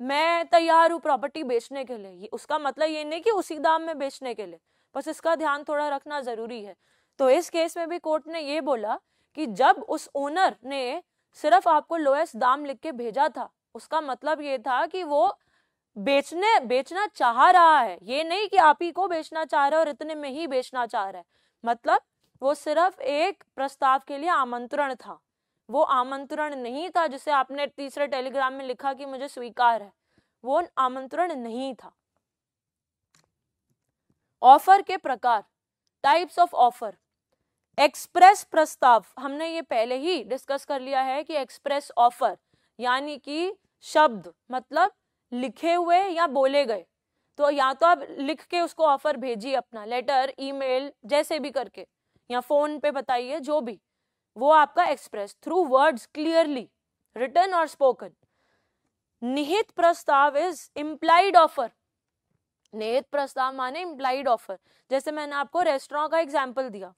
मैं तैयार हूँ प्रॉपर्टी बेचने के लिए उसका मतलब ये नहीं कि उसी दाम में बेचने के लिए बस इसका ध्यान थोड़ा रखना जरूरी है तो इस केस में भी कोर्ट ने ये बोला कि जब उस ओनर ने सिर्फ आपको लोएस्ट दाम लिख के भेजा था उसका मतलब ये था कि वो बेचने बेचना चाह रहा है ये नहीं कि आप ही को बेचना चाह रहे और इतने में ही बेचना चाह रहा है मतलब वो सिर्फ एक प्रस्ताव के लिए आमंत्रण था वो आमंत्रण नहीं था जिसे आपने तीसरे टेलीग्राम में लिखा कि मुझे स्वीकार है वो आमंत्रण नहीं था ऑफर के प्रकार टाइप्स ऑफ ऑफर एक्सप्रेस प्रस्ताव हमने ये पहले ही डिस्कस कर लिया है कि एक्सप्रेस ऑफर यानी कि शब्द मतलब लिखे हुए या बोले गए तो या तो आप लिख के उसको ऑफर भेजिए अपना लेटर ईमेल जैसे भी करके या फोन पे बताइए जो भी वो आपका express through words clearly written और स्पोकन निहित प्रस्ताव इज इम्प्लाइड ऑफर निहित प्रस्ताव माने इम्प्लाइड ऑफर जैसे मैंने आपको रेस्टोरेंट का एग्जाम्पल दिया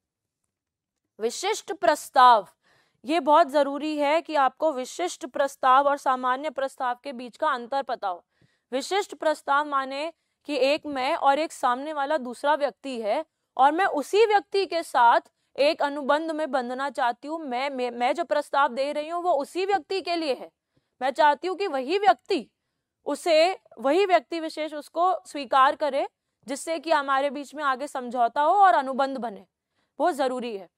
विशिष्ट प्रस्ताव ये बहुत ज़रूरी है कि आपको विशिष्ट प्रस्ताव और सामान्य प्रस्ताव के बीच का अंतर पता हो विशिष्ट प्रस्ताव माने कि एक मैं और एक सामने वाला दूसरा व्यक्ति है और मैं उसी व्यक्ति के साथ एक अनुबंध में बंधना चाहती हूँ मैं, मैं मैं जो प्रस्ताव दे रही हूँ वो उसी व्यक्ति के लिए है मैं चाहती हूँ कि वही व्यक्ति उसे वही व्यक्ति विशेष उसको स्वीकार करे जिससे कि हमारे बीच में आगे समझौता हो और अनुबंध बने वो जरूरी है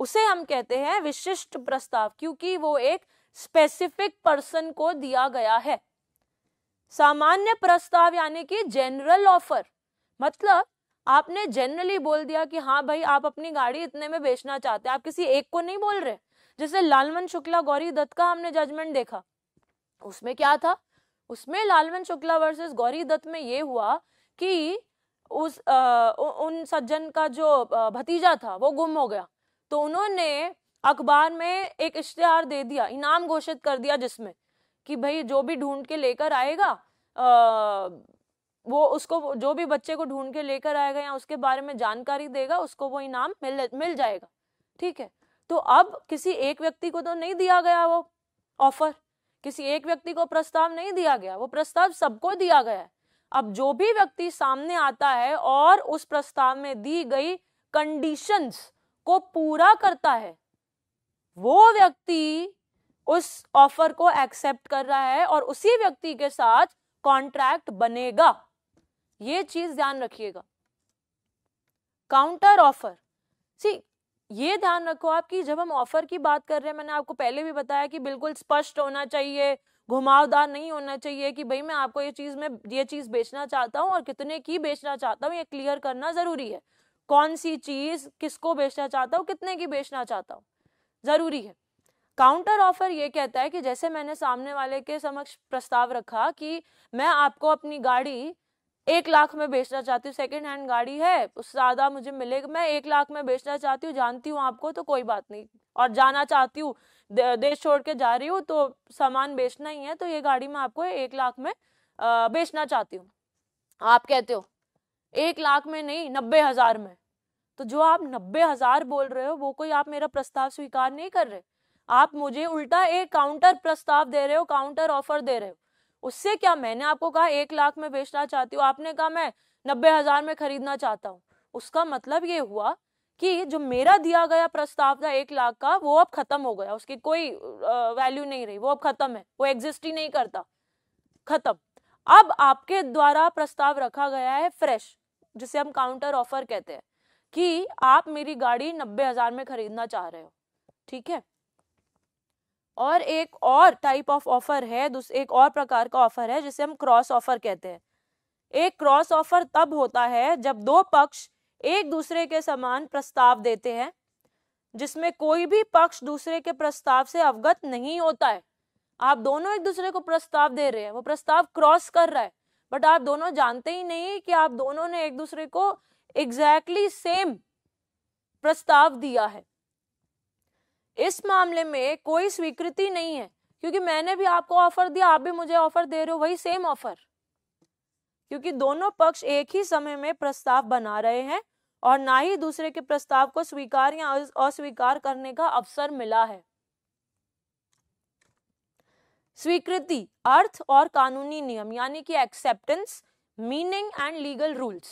उसे हम कहते हैं विशिष्ट प्रस्ताव क्योंकि वो एक स्पेसिफिक पर्सन को दिया गया है सामान्य प्रस्ताव यानी कि जनरल ऑफर मतलब आपने जनरली बोल दिया कि हाँ भाई आप अपनी गाड़ी इतने में बेचना चाहते हैं आप किसी एक को नहीं बोल रहे जैसे लालवन शुक्ला गौरी दत्त का हमने जजमेंट देखा उसमें क्या था उसमें लालवन शुक्ला वर्सेस गौरी दत्त में ये हुआ कि उस आ, उन सज्जन का जो भतीजा था वो गुम हो गया तो उन्होंने अखबार में एक इश्तेहार दे दिया इनाम घोषित कर दिया जिसमें कि भाई जो भी ढूंढ के लेकर आएगा आ, वो उसको जो भी बच्चे को ढूंढ के लेकर आएगा या उसके बारे में जानकारी देगा उसको वो इनाम मिल मिल जाएगा ठीक है तो अब किसी एक व्यक्ति को तो नहीं दिया गया वो ऑफर किसी एक व्यक्ति को प्रस्ताव नहीं दिया गया वो प्रस्ताव सबको दिया गया है अब जो भी व्यक्ति सामने आता है और उस प्रस्ताव में दी गई कंडीशंस को पूरा करता है वो व्यक्ति उस ऑफर को एक्सेप्ट कर रहा है और उसी व्यक्ति के साथ कॉन्ट्रैक्ट बनेगा ये चीज ध्यान रखिएगा काउंटर ऑफर सी ये ध्यान रखो आप कि जब हम ऑफर की बात कर रहे हैं मैंने आपको पहले भी बताया कि बिल्कुल स्पष्ट होना चाहिए घुमावदार नहीं होना चाहिए कि भाई मैं आपको ये चीज में ये चीज बेचना चाहता हूँ और कितने की बेचना चाहता हूँ ये क्लियर करना जरूरी है कौन सी चीज किसको बेचना चाहता हूँ कितने की बेचना चाहता हूँ जरूरी है काउंटर ऑफर ये कहता है कि जैसे मैंने सामने वाले के समक्ष प्रस्ताव रखा कि मैं आपको अपनी गाड़ी एक लाख में बेचना चाहती हूँ सेकेंड हैंड गाड़ी है उससे ज़्यादा मुझे मिलेगा मैं एक लाख में बेचना चाहती हूँ जानती हूँ आपको तो कोई बात नहीं और जाना चाहती हूँ देश छोड़ के जा रही हूँ तो सामान बेचना ही है तो ये गाड़ी मैं आपको एक लाख में बेचना चाहती हूँ आप कहते हो एक लाख में नहीं नब्बे हजार में तो जो आप नब्बे हजार बोल रहे हो वो कोई आप मेरा प्रस्ताव स्वीकार नहीं कर रहे आप मुझे उल्टा एक काउंटर प्रस्ताव दे रहे हो काउंटर ऑफर दे रहे हो उससे क्या मैंने आपको कहा एक लाख में बेचना चाहती हूँ आपने कहा मैं नब्बे हजार में खरीदना चाहता हूँ उसका मतलब ये हुआ कि जो मेरा दिया गया प्रस्ताव था एक लाख का वो अब खत्म हो गया उसकी कोई वैल्यू नहीं रही वो अब खत्म है वो एग्जिस्ट ही नहीं करता खत्म अब आपके द्वारा प्रस्ताव रखा गया है फ्रेश जिसे हम काउंटर ऑफर कहते हैं कि आप मेरी गाड़ी नब्बे हजार में खरीदना चाह रहे हो ठीक है और एक और टाइप ऑफ ऑफर है एक और प्रकार का ऑफर है जिसे हम क्रॉस ऑफर कहते हैं एक क्रॉस ऑफर तब होता है जब दो पक्ष एक दूसरे के समान प्रस्ताव देते हैं जिसमें कोई भी पक्ष दूसरे के प्रस्ताव से अवगत नहीं होता है आप दोनों एक दूसरे को प्रस्ताव दे रहे हैं वो प्रस्ताव क्रॉस कर रहा है बट आप दोनों जानते ही नहीं कि आप दोनों ने एक दूसरे को एग्जैक्टली exactly सेम प्रस्ताव दिया है इस मामले में कोई स्वीकृति नहीं है क्योंकि मैंने भी आपको ऑफर दिया आप भी मुझे ऑफर दे रहे हो वही सेम ऑफर क्योंकि दोनों पक्ष एक ही समय में प्रस्ताव बना रहे हैं और ना ही दूसरे के प्रस्ताव को स्वीकार या अस्वीकार करने का अवसर मिला है स्वीकृति अर्थ और कानूनी नियम यानी कि acceptance meaning and legal rules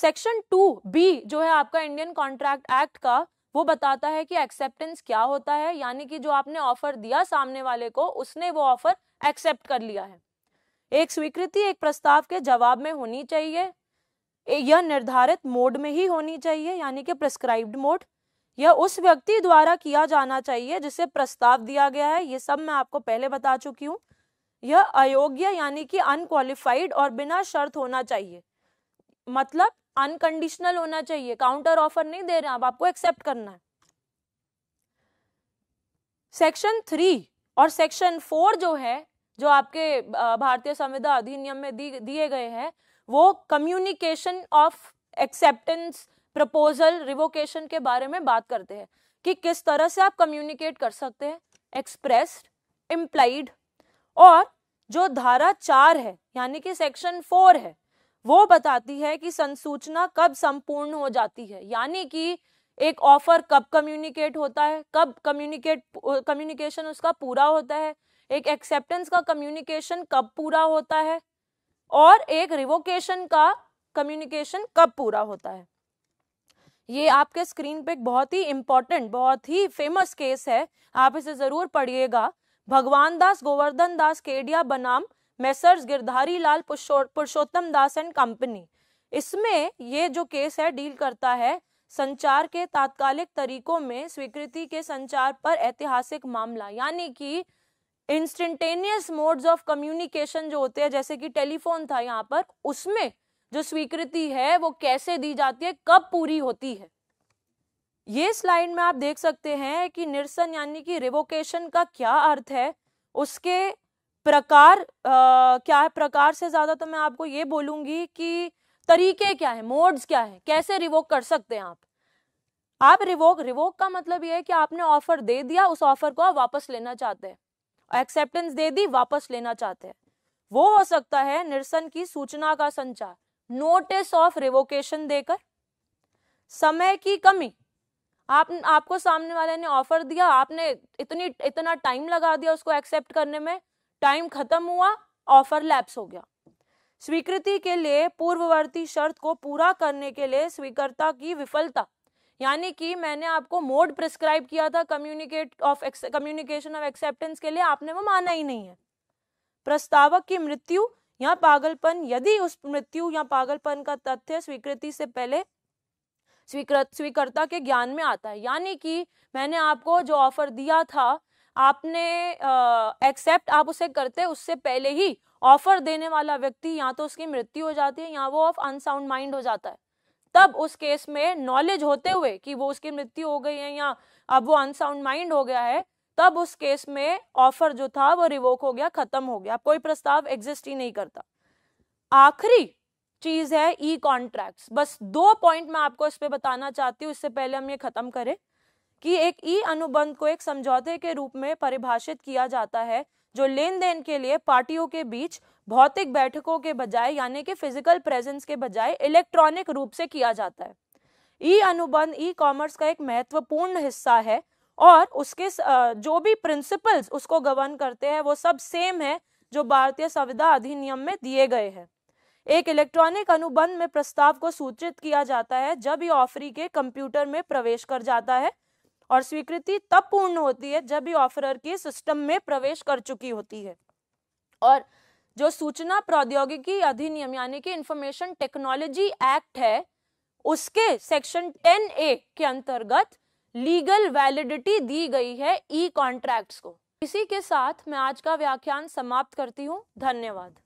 section two B जो है आपका इंडियन कॉन्ट्रैक्ट एक्ट का वो बताता है कि एक्सेप्टेंस क्या होता है यानी कि जो आपने ऑफर दिया सामने वाले को उसने वो ऑफर एक्सेप्ट कर लिया है एक स्वीकृति एक प्रस्ताव के जवाब में होनी चाहिए यह निर्धारित मोड में ही होनी चाहिए यानी कि प्रिस्क्राइब्ड मोड यह उस व्यक्ति द्वारा किया जाना चाहिए जिसे प्रस्ताव दिया गया है ये सब मैं आपको पहले बता चुकी हूँ यह अयोग्य यानी कि अनक्वालिफाइड और बिना शर्त होना चाहिए मतलब अनकंडीशनल होना चाहिए काउंटर ऑफर नहीं दे रहे आप आपको एक्सेप्ट करना है सेक्शन थ्री और सेक्शन फोर जो है जो आपके भारतीय संविदा अधिनियम में दिए गए हैं वो communication of acceptance proposal revocation के बारे में बात करते हैं कि किस तरह से आप कम्युनिकेट कर सकते हैं एक्सप्रेस्ड इम्प्लाइड और जो धारा चार है यानी कि सेक्शन फोर है वो बताती है कि संसूचना कब संपूर्ण हो जाती है यानी कि एक ऑफर कब कम्युनिकेट होता है कब कम्युनिकेट कम्युनिकेशन उसका पूरा होता है एक एक्सेप्टेंस का कम्युनिकेशन कब पूरा होता है और एक रिवोकेशन का कम्युनिकेशन कब पूरा होता है ये आपके स्क्रीन पे एक बहुत ही इम्पोर्टेंट बहुत ही फेमस केस है आप इसे ज़रूर पढ़िएगा भगवान दास गोवर्धन दास केडिया बनाम Messrs Girdhari Lal Purushottam Das and company इसमें ये जो केस है डील करता है संचार के तात्कालिक तरीकों में स्वीकृति के संचार पर ऐतिहासिक मामला यानी कि इंस्टेंटेनियस मोड्स ऑफ कम्युनिकेशन जो होते हैं जैसे कि टेलीफोन था यहाँ पर उसमें जो स्वीकृति है वो कैसे दी जाती है कब पूरी होती है ये स्लाइड में आप देख सकते हैं कि निरसन यानी कि रिवोकेशन का क्या अर्थ है उसके प्रकार आ, क्या है प्रकार से ज्यादा तो मैं आपको ये बोलूंगी कि तरीके क्या है मोड्स क्या है कैसे रिवोक कर सकते हैं आप आप रिवोक रिवोक का मतलब यह है कि आपने ऑफर दे दिया उस ऑफर को आप वापस लेना चाहते हैं एक्सेप्टेंस दे दी वापस लेना चाहते हैं वो हो सकता है निरसन की सूचना का संचार नोटिस ऑफ रिवोकेशन देकर समय की कमी आप आपको सामने वाले ने ऑफर दिया आपने इतनी इतना टाइम लगा दिया उसको एक्सेप्ट करने में टाइम खत्म हुआ ऑफर लैप्स हो गया स्वीकृति के लिए पूर्ववर्ती शर्त को पूरा करने के लिए स्वीकर्ता की विफलता यानी कि मैंने आपको मोड प्रिस्क्राइब किया था communicate of communication of acceptance के लिए आपने वो माना ही नहीं है प्रस्तावक की मृत्यु यहाँ पागलपन यदि उस मृत्यु या पागलपन का तथ्य स्वीकृति से पहले स्वीकृत स्वीकर्ता के ज्ञान में आता है यानी कि मैंने आपको जो ऑफर दिया था आपने एक्सेप्ट आप उसे करते उससे पहले ही ऑफर देने वाला व्यक्ति या तो उसकी मृत्यु हो जाती है या वो ऑफ अनसाउंड माइंड हो जाता है तब उस केस में नॉलेज होते हुए कि वो उसकी मृत्यु हो गई है या अब वो अनसाउंड माइंड हो गया है तब उस केस में ऑफर जो था वो रिवोक हो गया खत्म हो गया कोई प्रस्ताव एग्जिस्ट ही नहीं करता आखिरी चीज है ई कॉन्ट्रैक्ट्स बस दो पॉइंट मैं आपको इस पे बताना चाहती हूँ इससे पहले हम ये खत्म करें कि एक ई अनुबंध को एक समझौते के रूप में परिभाषित किया जाता है जो लेन देन के लिए पार्टियों के बीच भौतिक बैठकों के बजाय यानी कि फिजिकल प्रेजेंस के बजाय इलेक्ट्रॉनिक रूप से किया जाता है ई अनुबंध ई कॉमर्स का एक महत्वपूर्ण हिस्सा है और उसके जो भी प्रिंसिपल्स उसको गवर्न करते हैं वो सब सेम है जो भारतीय संविधा अधिनियम में दिए गए हैं एक इलेक्ट्रॉनिक अनुबंध में प्रस्ताव को सूचित किया जाता है जब ये ऑफरी के कंप्यूटर में प्रवेश कर जाता है और स्वीकृति तब पूर्ण होती है जब ये ऑफरर की सिस्टम में प्रवेश कर चुकी होती है और जो सूचना प्रौद्योगिकी अधिनियम यानी कि इंफॉर्मेशन टेक्नोलॉजी एक्ट है उसके सेक्शन टेन ए के अंतर्गत लीगल वैलिडिटी दी गई है ई कॉन्ट्रैक्ट्स को इसी के साथ मैं आज का व्याख्यान समाप्त करती हूँ धन्यवाद